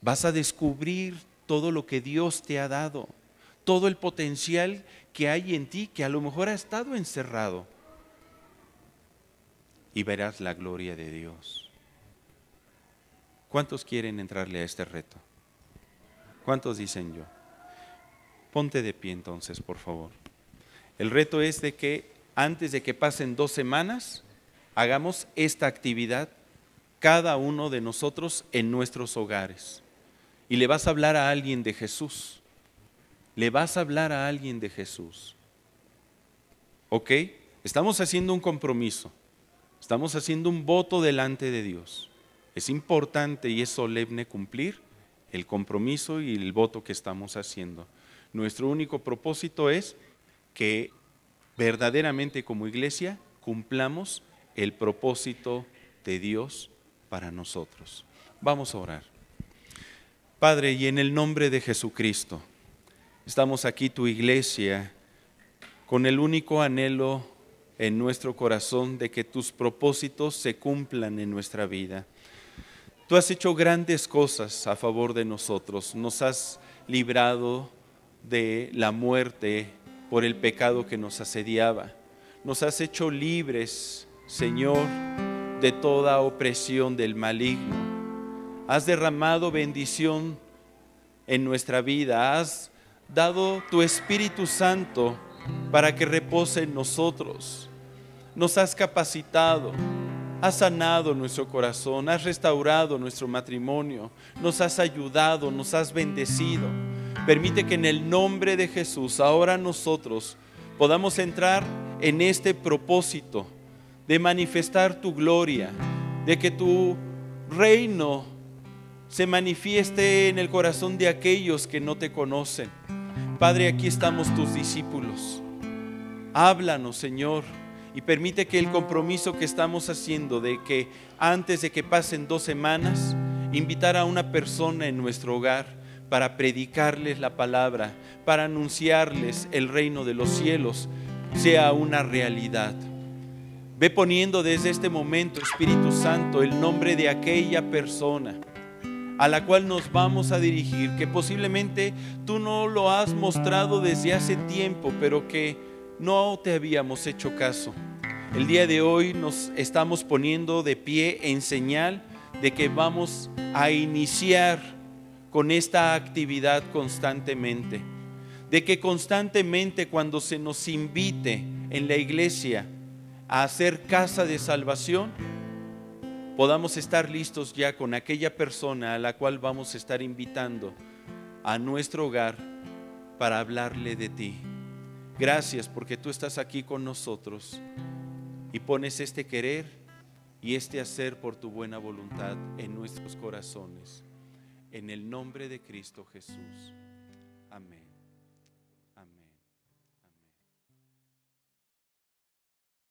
Vas a descubrir todo lo que Dios te ha dado todo el potencial que hay en ti que a lo mejor ha estado encerrado. Y verás la gloria de Dios. ¿Cuántos quieren entrarle a este reto? ¿Cuántos dicen yo? Ponte de pie entonces, por favor. El reto es de que antes de que pasen dos semanas, hagamos esta actividad cada uno de nosotros en nuestros hogares. Y le vas a hablar a alguien de Jesús le vas a hablar a alguien de Jesús. ¿Ok? Estamos haciendo un compromiso, estamos haciendo un voto delante de Dios. Es importante y es solemne cumplir el compromiso y el voto que estamos haciendo. Nuestro único propósito es que verdaderamente como iglesia cumplamos el propósito de Dios para nosotros. Vamos a orar. Padre, y en el nombre de Jesucristo, Estamos aquí, tu iglesia, con el único anhelo en nuestro corazón de que tus propósitos se cumplan en nuestra vida. Tú has hecho grandes cosas a favor de nosotros. Nos has librado de la muerte por el pecado que nos asediaba. Nos has hecho libres, Señor, de toda opresión del maligno. Has derramado bendición en nuestra vida. Has dado tu Espíritu Santo para que repose en nosotros. Nos has capacitado, has sanado nuestro corazón, has restaurado nuestro matrimonio, nos has ayudado, nos has bendecido. Permite que en el nombre de Jesús ahora nosotros podamos entrar en este propósito de manifestar tu gloria, de que tu reino se manifieste en el corazón de aquellos que no te conocen Padre, aquí estamos tus discípulos. Háblanos, Señor, y permite que el compromiso que estamos haciendo de que antes de que pasen dos semanas, invitar a una persona en nuestro hogar para predicarles la palabra, para anunciarles el reino de los cielos, sea una realidad. Ve poniendo desde este momento, Espíritu Santo, el nombre de aquella persona a la cual nos vamos a dirigir, que posiblemente tú no lo has mostrado desde hace tiempo, pero que no te habíamos hecho caso. El día de hoy nos estamos poniendo de pie en señal de que vamos a iniciar con esta actividad constantemente, de que constantemente cuando se nos invite en la iglesia a hacer casa de salvación, podamos estar listos ya con aquella persona a la cual vamos a estar invitando a nuestro hogar para hablarle de ti. Gracias porque tú estás aquí con nosotros y pones este querer y este hacer por tu buena voluntad en nuestros corazones. En el nombre de Cristo Jesús. Amén.